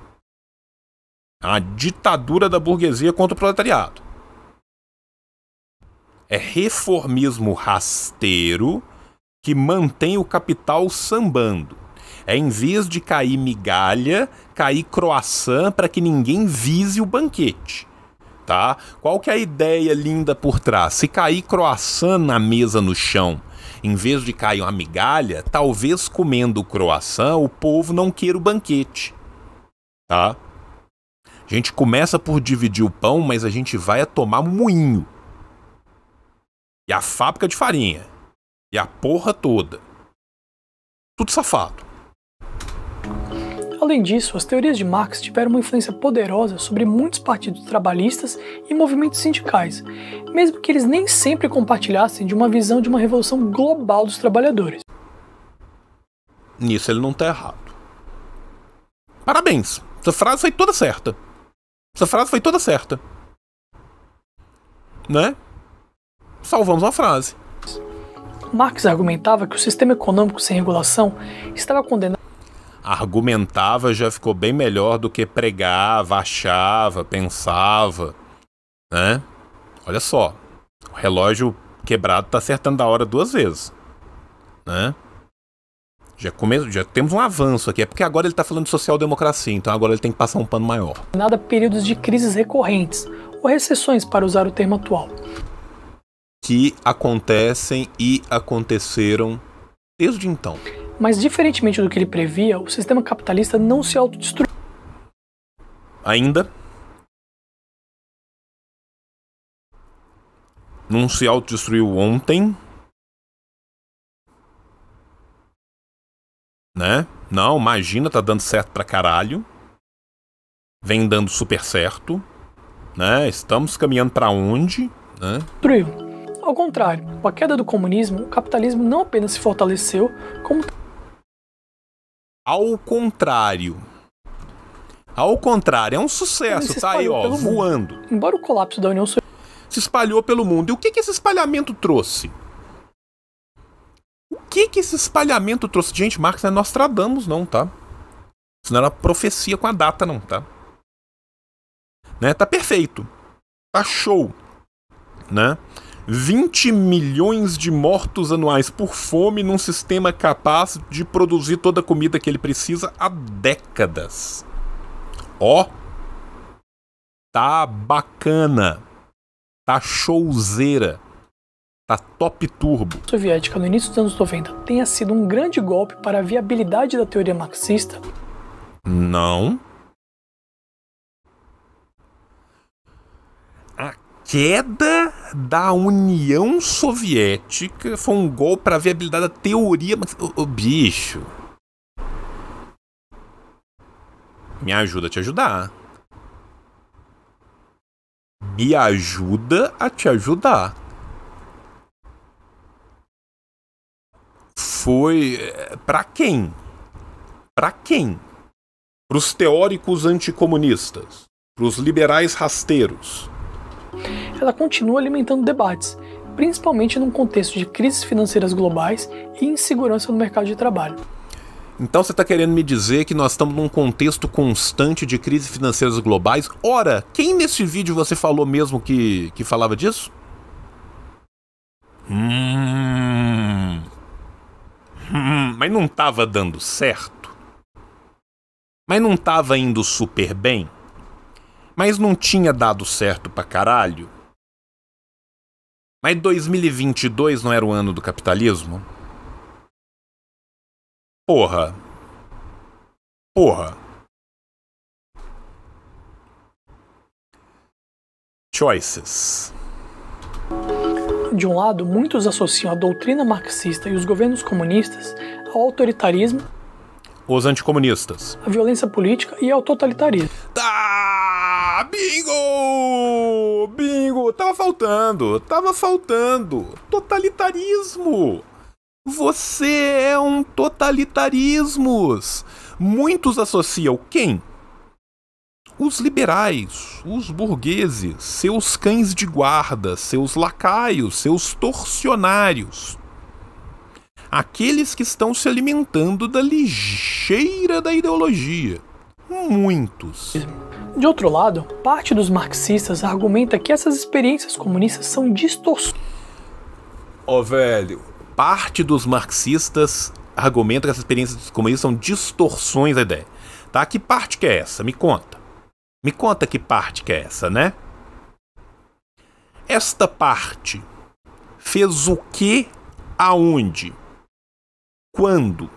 É a ditadura da burguesia contra o proletariado. É reformismo rasteiro que mantém o capital sambando. É em vez de cair migalha, cair croissant para que ninguém vise o banquete tá? Qual que é a ideia linda por trás? Se cair croissant na mesa no chão, em vez de cair uma migalha, talvez comendo croissant o povo não queira o banquete, tá? A gente começa por dividir o pão, mas a gente vai a tomar moinho. E a fábrica de farinha. E a porra toda. Tudo safado. Além disso, as teorias de Marx tiveram uma influência poderosa sobre muitos partidos trabalhistas e movimentos sindicais, mesmo que eles nem sempre compartilhassem de uma visão de uma revolução global dos trabalhadores. Nisso ele não está errado. Parabéns! Essa frase foi toda certa. Essa frase foi toda certa. Né? Salvamos uma frase. Marx argumentava que o sistema econômico sem regulação estava condenado argumentava já ficou bem melhor do que pregava, achava, pensava, né? Olha só, o relógio quebrado está acertando a hora duas vezes, né? Já, come... já temos um avanço aqui, é porque agora ele está falando de social-democracia, então agora ele tem que passar um pano maior. Nada períodos de crises recorrentes, ou recessões, para usar o termo atual. Que acontecem e aconteceram desde então. Mas, diferentemente do que ele previa, o sistema capitalista não se autodestruiu. Ainda. Não se autodestruiu ontem. Né? Não, imagina, tá dando certo pra caralho. Vem dando super certo. Né? Estamos caminhando para onde? Né? Destruiu. Ao contrário, com a queda do comunismo, o capitalismo não apenas se fortaleceu, como ao contrário. Ao contrário, é um sucesso, tá aí, ó, voando. Mundo. Embora o colapso da União Soviética. Se espalhou pelo mundo. E o que, que esse espalhamento trouxe? O que, que esse espalhamento trouxe? Gente, Marx não é Nostradamus, não, tá? Isso não era profecia com a data, não, tá? Né? Tá perfeito. Tá show. Né? 20 milhões de mortos anuais por fome num sistema capaz de produzir toda a comida que ele precisa há décadas. Ó, oh, tá bacana, tá showzeira, tá top turbo. A soviética no início dos anos 90 tenha sido um grande golpe para a viabilidade da teoria marxista? Não. queda da União Soviética foi um gol para a viabilidade da teoria. Mas, ô, bicho. Me ajuda a te ajudar. Me ajuda a te ajudar. Foi eh, para quem? Para quem? Para os teóricos anticomunistas, para os liberais rasteiros, ela continua alimentando debates, principalmente num contexto de crises financeiras globais e insegurança no mercado de trabalho. Então você está querendo me dizer que nós estamos num contexto constante de crises financeiras globais? Ora, quem nesse vídeo você falou mesmo que, que falava disso? Hum. Hum, mas não estava dando certo? Mas não estava indo super bem? mas não tinha dado certo pra caralho. Mas 2022 não era o ano do capitalismo? Porra. Porra. Choices. De um lado, muitos associam a doutrina marxista e os governos comunistas ao autoritarismo, os anticomunistas, a violência política e ao totalitarismo. Ah! Bingo! Bingo! Tava faltando, tava faltando. Totalitarismo! Você é um totalitarismo. Muitos associam quem? Os liberais, os burgueses, seus cães de guarda, seus lacaios, seus torcionários. Aqueles que estão se alimentando da ligeira da ideologia. Muitos. De outro lado, parte dos marxistas argumenta que essas experiências comunistas são distorções. Ó, oh, velho, parte dos marxistas argumenta que essas experiências comunistas são distorções da ideia. Tá? Que parte que é essa? Me conta. Me conta que parte que é essa, né? Esta parte fez o que aonde? Quando?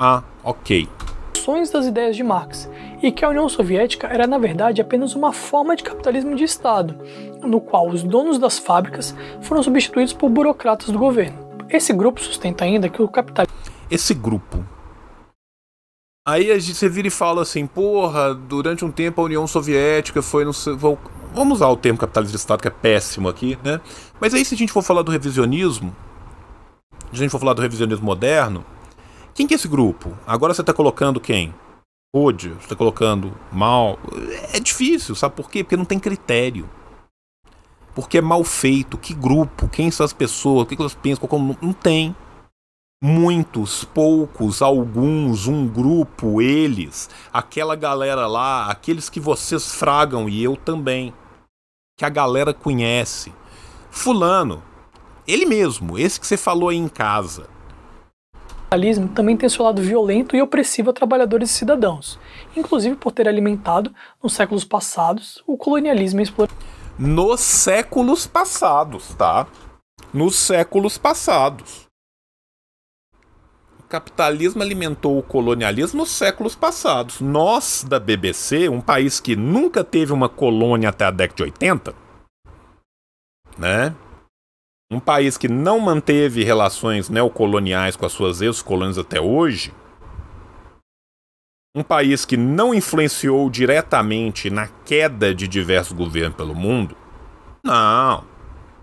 Ah, ok. Sonhos das ideias de Marx e que a União Soviética era na verdade apenas uma forma de capitalismo de Estado, no qual os donos das fábricas foram substituídos por burocratas do governo. Esse grupo sustenta ainda que o capital. Esse grupo. Aí a gente vira e fala assim, porra, durante um tempo a União Soviética foi no. Vamos usar o termo capitalismo de Estado, que é péssimo aqui, né? Mas aí se a gente for falar do revisionismo, se a gente for falar do revisionismo moderno, quem que é esse grupo? Agora você está colocando quem? Ódio, você está colocando mal. É difícil, sabe por quê? Porque não tem critério. Porque é mal feito. Que grupo? Quem são as pessoas? O que elas pensam? Qual, é não tem. Muitos, poucos, alguns, um grupo, eles, aquela galera lá, aqueles que vocês fragam e eu também. Que a galera conhece. Fulano, ele mesmo, esse que você falou aí em casa capitalismo também tem seu lado violento e opressivo a trabalhadores e cidadãos, inclusive por ter alimentado, nos séculos passados, o colonialismo explorador. Nos séculos passados, tá? Nos séculos passados. O capitalismo alimentou o colonialismo nos séculos passados. Nós, da BBC, um país que nunca teve uma colônia até a década de 80, né? Um país que não manteve relações neocoloniais com as suas ex-colônias até hoje, um país que não influenciou diretamente na queda de diversos governos pelo mundo? Não.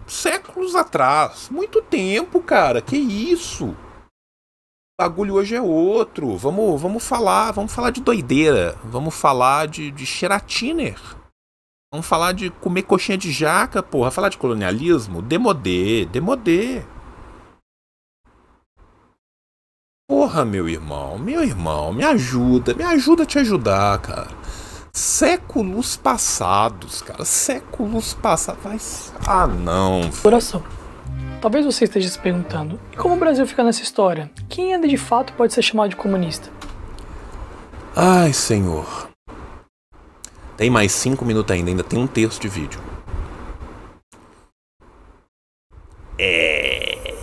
Séculos atrás. Muito tempo, cara. Que isso? O bagulho hoje é outro. Vamos, vamos falar, vamos falar de doideira. Vamos falar de, de Sheratiner. Vamos falar de comer coxinha de jaca, porra. Falar de colonialismo? Demodê, demodê. Porra, meu irmão, meu irmão, me ajuda, me ajuda a te ajudar, cara. Séculos passados, cara, séculos passados. Vai... Ah, não. Coração. Talvez você esteja se perguntando: e como o Brasil fica nessa história? Quem ainda de fato pode ser chamado de comunista? Ai, senhor. Tem mais 5 minutos ainda, ainda tem um terço de vídeo. É.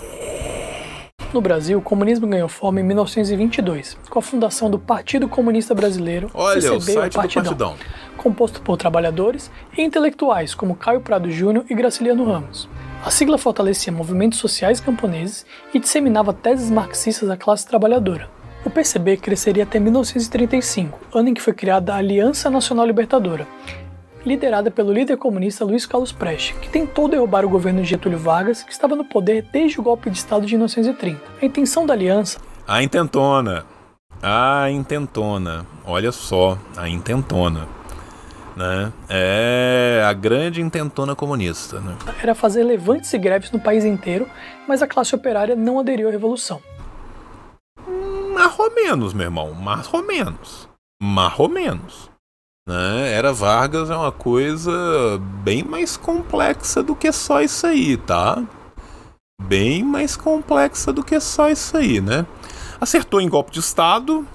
No Brasil, o comunismo ganhou forma em 1922, com a fundação do Partido Comunista Brasileiro, Olha, PCB, o site Partidão, do Partidão, composto por trabalhadores e intelectuais como Caio Prado Júnior e Graciliano Ramos. A sigla fortalecia movimentos sociais camponeses e disseminava teses marxistas à classe trabalhadora. O PCB cresceria até 1935, ano em que foi criada a Aliança Nacional Libertadora, liderada pelo líder comunista Luiz Carlos Prestes, que tentou derrubar o governo de Getúlio Vargas, que estava no poder desde o golpe de Estado de 1930. A intenção da aliança. A intentona! A intentona! Olha só, a intentona. Né? É a grande intentona comunista. Né? Era fazer levantes e greves no país inteiro, mas a classe operária não aderiu à revolução marromenos, meu irmão. Marromenos. Marromenos. Né? Era Vargas é uma coisa bem mais complexa do que só isso aí, tá? Bem mais complexa do que só isso aí, né? Acertou em golpe de Estado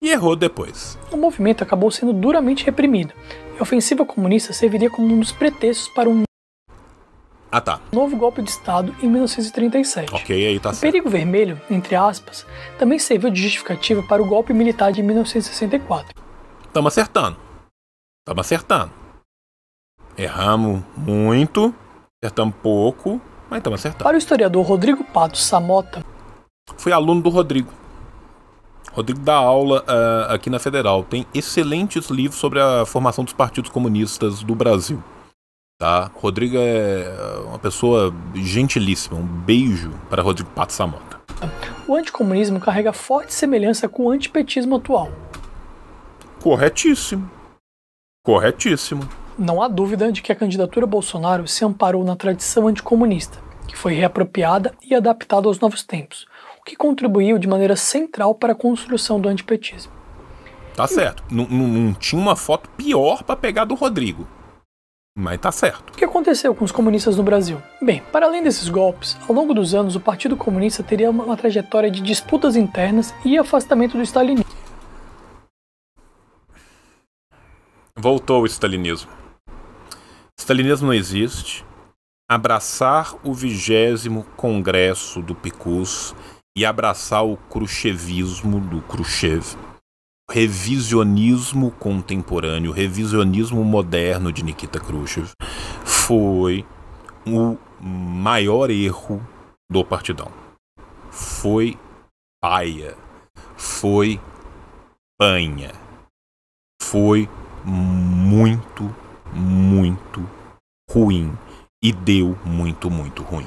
e errou depois. O movimento acabou sendo duramente reprimido. A ofensiva comunista serviria como um dos pretextos para um ah, tá. Novo golpe de Estado em 1937. Ok, aí tá o certo. Perigo Vermelho, entre aspas, também serviu de justificativa para o golpe militar de 1964. Tamo acertando. Tamo acertando. Erramos muito, acertamos pouco, mas tamo acertando. Para o historiador Rodrigo Pato Samota. Fui aluno do Rodrigo. Rodrigo dá aula uh, aqui na Federal. Tem excelentes livros sobre a formação dos partidos comunistas do Brasil tá? Rodrigo é, é uma pessoa gentilíssima. Um beijo para Rodrigo Pato Samota. O anticomunismo carrega forte semelhança com o antipetismo atual. Corretíssimo. Corretíssimo. Não há dúvida de que a candidatura Bolsonaro se amparou na tradição anticomunista, que foi reapropriada e adaptada aos novos tempos, o que contribuiu de maneira central para a construção do antipetismo. Tá certo. não tinha uma foto pior para pegar do Rodrigo. Mas tá certo. O que aconteceu com os comunistas no Brasil? Bem, para além desses golpes, ao longo dos anos o Partido Comunista teria uma trajetória de disputas internas e afastamento do stalinismo. Voltou o stalinismo. Stalinismo não existe. Abraçar o vigésimo congresso do PICUS e abraçar o cruchevismo do Khrushchev revisionismo contemporâneo, revisionismo moderno de Nikita Khrushchev foi o maior erro do partidão. Foi paia, foi panha, foi muito, muito ruim e deu muito, muito ruim.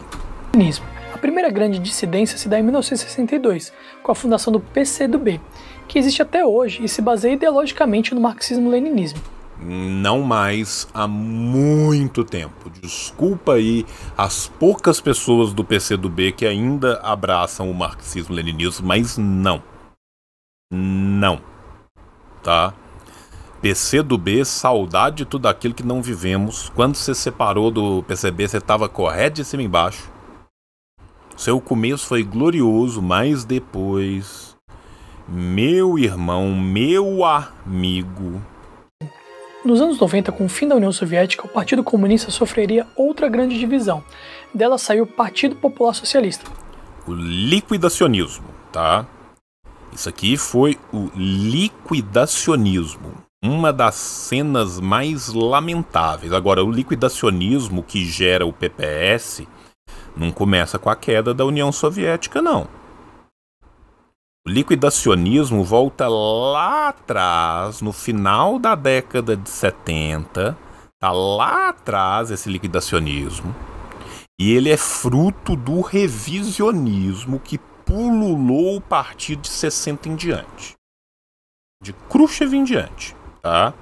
A primeira grande dissidência se dá em 1962, com a fundação do PCdoB, que existe até hoje e se baseia ideologicamente no marxismo-leninismo. Não mais há muito tempo. Desculpa aí as poucas pessoas do PCdoB que ainda abraçam o marxismo-leninismo, mas não. Não. Tá? PCdoB, saudade de tudo aquilo que não vivemos. Quando você separou do PCB, você estava correto de cima embaixo. Seu começo foi glorioso, mas depois meu irmão, meu amigo. Nos anos 90, com o fim da União Soviética, o Partido Comunista sofreria outra grande divisão. Dela saiu o Partido Popular Socialista. O liquidacionismo, tá? Isso aqui foi o liquidacionismo. Uma das cenas mais lamentáveis. Agora, o liquidacionismo que gera o PPS não começa com a queda da União Soviética, não. O liquidacionismo volta lá atrás, no final da década de 70, tá lá atrás esse liquidacionismo. E ele é fruto do revisionismo que pululou o partido de 60 em diante. De Khrushchev em diante, tá?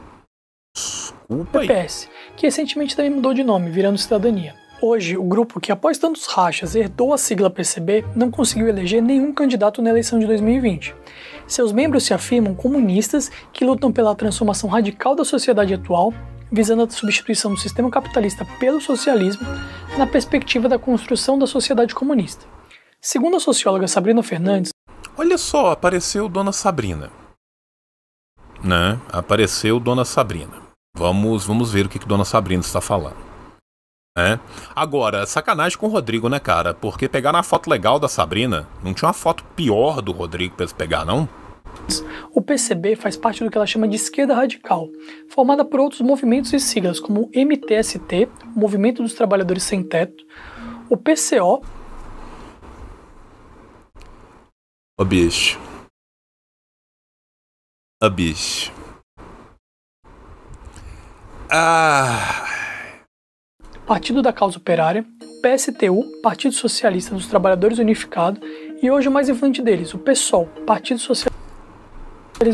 Desculpa é aí. PPS, que recentemente também mudou de nome, virando Cidadania. Hoje, o grupo que, após tantos rachas, herdou a sigla PCB não conseguiu eleger nenhum candidato na eleição de 2020. Seus membros se afirmam comunistas que lutam pela transformação radical da sociedade atual, visando a substituição do sistema capitalista pelo socialismo, na perspectiva da construção da sociedade comunista. Segundo a socióloga Sabrina Fernandes, Olha só, apareceu Dona Sabrina. Né? Apareceu Dona Sabrina. Vamos, vamos ver o que, que Dona Sabrina está falando. É. Agora, sacanagem com o Rodrigo, né, cara? Porque pegaram a foto legal da Sabrina. Não tinha uma foto pior do Rodrigo pra eles pegar, não? O PCB faz parte do que ela chama de esquerda radical, formada por outros movimentos e siglas, como o MTST, Movimento dos Trabalhadores Sem Teto, o PCO. O bicho. O bicho. Ah. Partido da Causa Operária, PSTU, Partido Socialista dos Trabalhadores Unificado, e hoje o mais influente deles, o PSOL, Partido Socialismo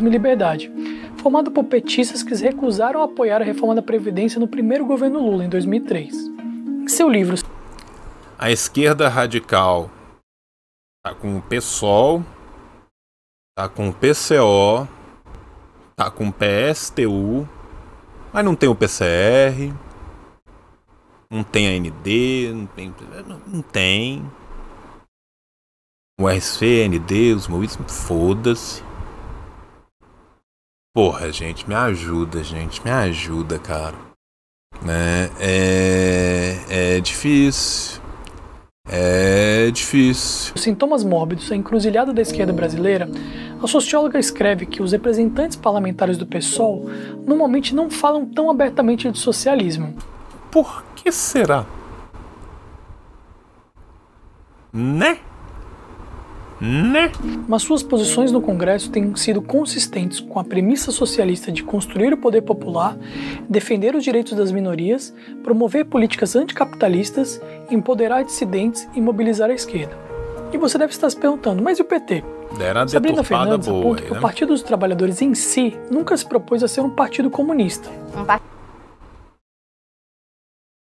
e Liberdade, formado por petistas que se recusaram a apoiar a reforma da Previdência no primeiro governo Lula, em 2003. Em seu livro A Esquerda Radical tá com o PSOL, tá com o PCO, tá com o PSTU, mas não tem o PCR, não tem AND, não tem. Não tem. O RC, AND, os movidos, foda-se. Porra, gente, me ajuda, gente, me ajuda, cara. Né? É, é difícil. É difícil. Os sintomas mórbidos, a encruzilhada da esquerda brasileira, a socióloga escreve que os representantes parlamentares do PSOL normalmente não falam tão abertamente de socialismo. Por que será? Né? Né? Mas suas posições no Congresso têm sido consistentes com a premissa socialista de construir o poder popular, defender os direitos das minorias, promover políticas anticapitalistas, empoderar dissidentes e mobilizar a esquerda. E você deve estar se perguntando, mas e o PT? Deram Sabrina Fernandes boa, aponta né? que o Partido dos Trabalhadores em si nunca se propôs a ser um partido comunista. Um partido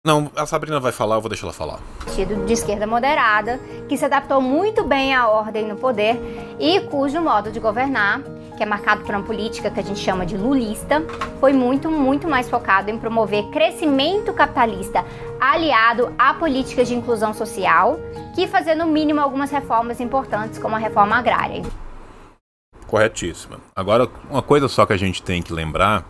não, a Sabrina vai falar, eu vou deixar ela falar. Partido de esquerda moderada, que se adaptou muito bem à ordem no poder e cujo modo de governar, que é marcado por uma política que a gente chama de lulista, foi muito, muito mais focado em promover crescimento capitalista aliado a políticas de inclusão social, que fazer no mínimo algumas reformas importantes, como a reforma agrária. Corretíssima. Agora, uma coisa só que a gente tem que lembrar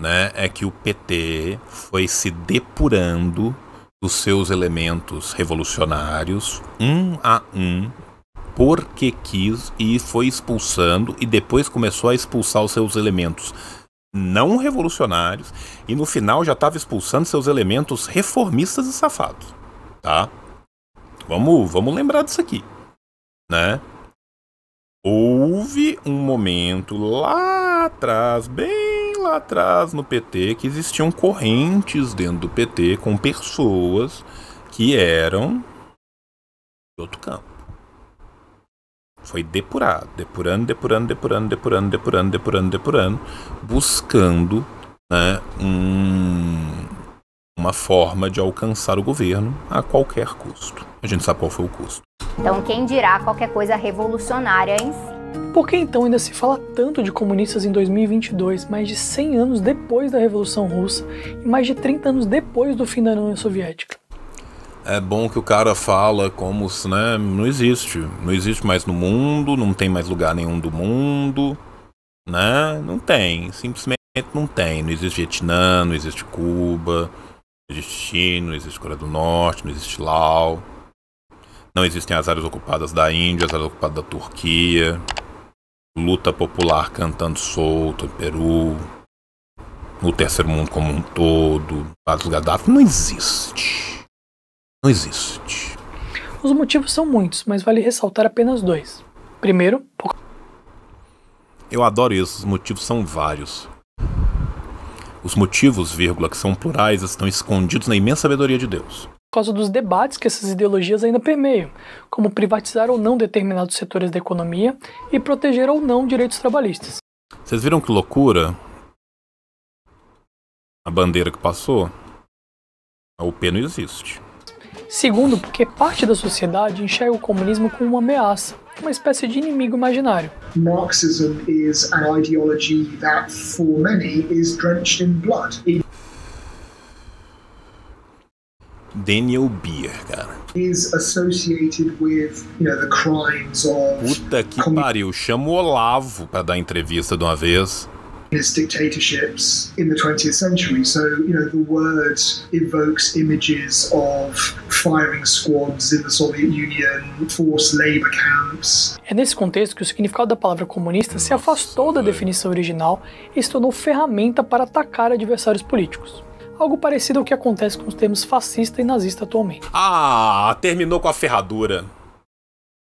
né, é que o PT foi se depurando dos seus elementos revolucionários, um a um, porque quis e foi expulsando e depois começou a expulsar os seus elementos não revolucionários e no final já estava expulsando seus elementos reformistas e safados, tá? Vamos, vamos lembrar disso aqui, né? Houve um momento lá atrás, bem lá atrás no PT que existiam correntes dentro do PT com pessoas que eram de outro campo. Foi depurado, depurando, depurando, depurando, depurando, depurando, depurando, depurando, buscando né, um, uma forma de alcançar o governo a qualquer custo. A gente sabe qual foi o custo. Então, quem dirá qualquer coisa revolucionária em si? Por que então ainda se fala tanto de comunistas em 2022, mais de 100 anos depois da Revolução Russa e mais de 30 anos depois do fim da União Soviética? É bom que o cara fala como se né, não existe, não existe mais no mundo, não tem mais lugar nenhum do mundo, né? Não tem, simplesmente não tem. Não existe Vietnã, não existe Cuba, não existe China, não existe Coreia do Norte, não existe Laos. Não existem as áreas ocupadas da Índia, as áreas ocupadas da Turquia, luta popular cantando solto em Peru, no terceiro mundo como um todo, do Gaddafi, não existe. Não existe. Os motivos são muitos, mas vale ressaltar apenas dois. Primeiro, eu adoro isso, os motivos são vários. Os motivos, vírgula, que são plurais, estão escondidos na imensa sabedoria de Deus por causa dos debates que essas ideologias ainda permeiam, como privatizar ou não determinados setores da economia e proteger ou não direitos trabalhistas. Vocês viram que loucura? A bandeira que passou? A UP não existe. Segundo, porque parte da sociedade enxerga o comunismo como uma ameaça, uma espécie de inimigo imaginário. Marxism is an ideology that for many is drenched in blood. It Daniel Beer, cara. Puta que pariu, chama o Olavo pra dar entrevista de uma vez. His dictatorships in the 20th century. So, you know, the word evokes images of firing squads in the Soviet Union, forced labor camps. É nesse contexto que o significado da palavra comunista Nossa, se afastou da definição original e se tornou ferramenta para atacar adversários políticos algo parecido ao que acontece com os termos fascista e nazista atualmente. Ah, terminou com a ferradura.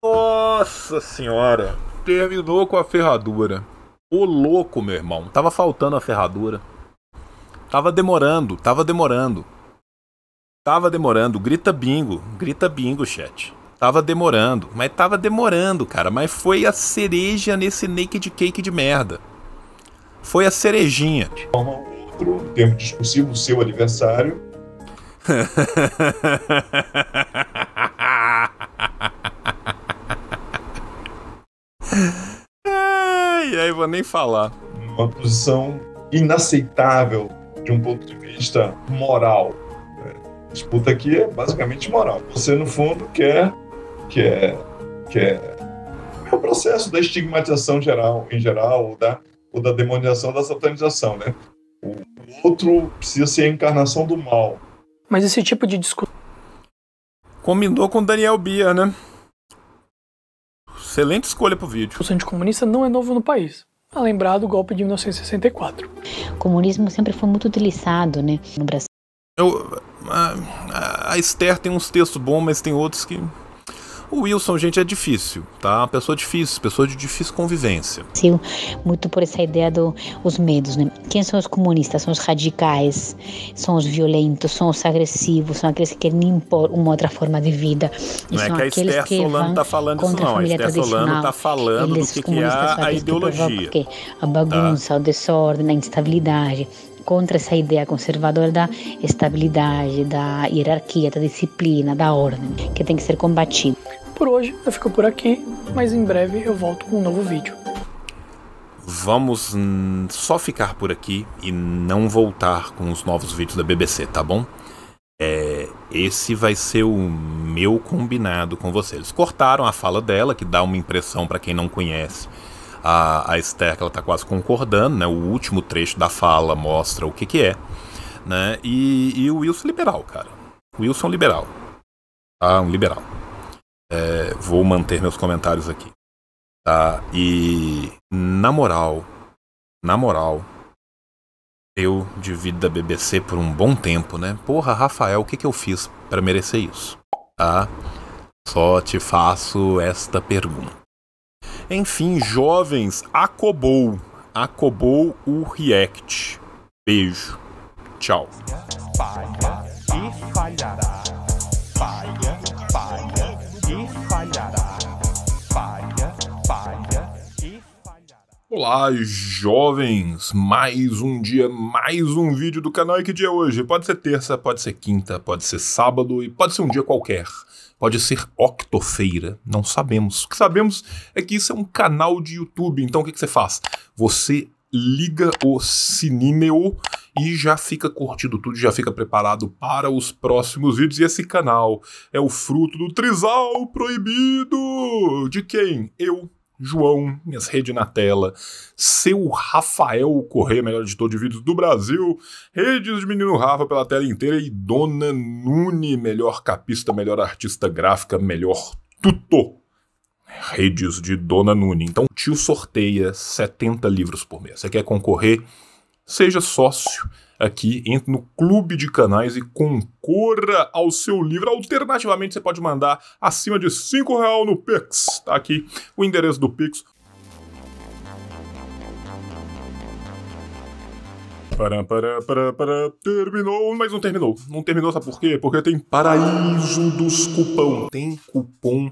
Nossa senhora, terminou com a ferradura. O louco, meu irmão, tava faltando a ferradura. Tava demorando, tava demorando. Tava demorando, grita bingo, grita bingo, chat. Tava demorando, mas tava demorando, cara. Mas foi a cereja nesse naked cake de merda. Foi a cerejinha. Bom, pro tempo discursivo o seu adversário. e aí vou nem falar. Uma posição inaceitável de um ponto de vista moral. A é, disputa aqui é basicamente moral. Você, no fundo, quer, quer, quer é o processo da estigmatização geral, em geral, ou da, ou da demonização, da satanização, né? O outro precisa ser a encarnação do mal. Mas esse tipo de discussão. Combinou com Daniel Bia, né? Excelente escolha pro vídeo. O anticomunista comunista não é novo no país. A tá lembrar do golpe de 1964. O comunismo sempre foi muito utilizado, né? No Brasil. Eu, a, a Esther tem uns textos bons, mas tem outros que o Wilson, gente, é difícil, tá? Uma pessoa difícil, pessoa de difícil convivência. Sim, muito por essa ideia dos do, medos, né? Quem são os comunistas? São os radicais, são os violentos, são os agressivos, são aqueles que querem impor uma outra forma de vida. não é que a Esther Solano está falando isso, não. A, a Esther Solano está falando Eles, do que, que é a, a tipo ideologia. Que a bagunça, tá? o desordem, a instabilidade contra essa ideia conservadora da estabilidade, da hierarquia, da disciplina, da ordem, que tem que ser combatida. Por hoje eu fico por aqui, mas em breve eu volto com um novo vídeo. Vamos só ficar por aqui e não voltar com os novos vídeos da BBC, tá bom? É, esse vai ser o meu combinado com vocês. Cortaram a fala dela, que dá uma impressão para quem não conhece a, a Esther, que ela está quase concordando, né? O último trecho da fala mostra o que, que é. Né? E, e o Wilson liberal, cara. Wilson liberal. Tá? Um liberal. É, vou manter meus comentários aqui. Tá? E na moral, na moral, eu divido da BBC por um bom tempo, né? Porra, Rafael, o que, que eu fiz para merecer isso? Tá? Só te faço esta pergunta. Enfim, jovens, acobou. Acobou o React. Beijo. Tchau. Olá, jovens! Mais um dia, mais um vídeo do canal. E que dia é hoje? Pode ser terça, pode ser quinta, pode ser sábado e pode ser um dia qualquer. Pode ser octofeira, não sabemos. O que sabemos é que isso é um canal de YouTube, então o que, que você faz? Você liga o sininho e já fica curtindo tudo, já fica preparado para os próximos vídeos. E esse canal é o fruto do trisal proibido de quem? Eu, João, minhas redes na tela, seu Rafael Correia, melhor editor de vídeos do Brasil, redes de Menino Rafa pela tela inteira e Dona Nune, melhor capista, melhor artista gráfica, melhor tutor redes de Dona Nune. Então, tio sorteia 70 livros por mês. Você quer concorrer? Seja sócio aqui, entre no clube de canais e concorra ao seu livro. Alternativamente, você pode mandar acima de cinco real no Pix. Tá aqui o endereço do Pix. Para para para para Terminou, mas não terminou. Não terminou, sabe por quê? Porque tem Paraíso dos Cupom. Tem cupom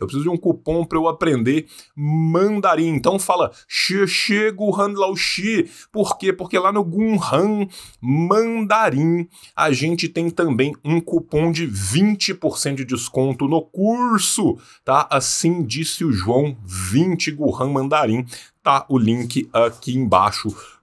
Eu preciso de um cupom para eu aprender mandarim. Então fala chego Lao Laoshi. Por quê? Porque lá no Guhan Mandarim a gente tem também um cupom de 20% de desconto no curso, tá? Assim disse o João 20 Guhan Mandarim. Tá o link aqui embaixo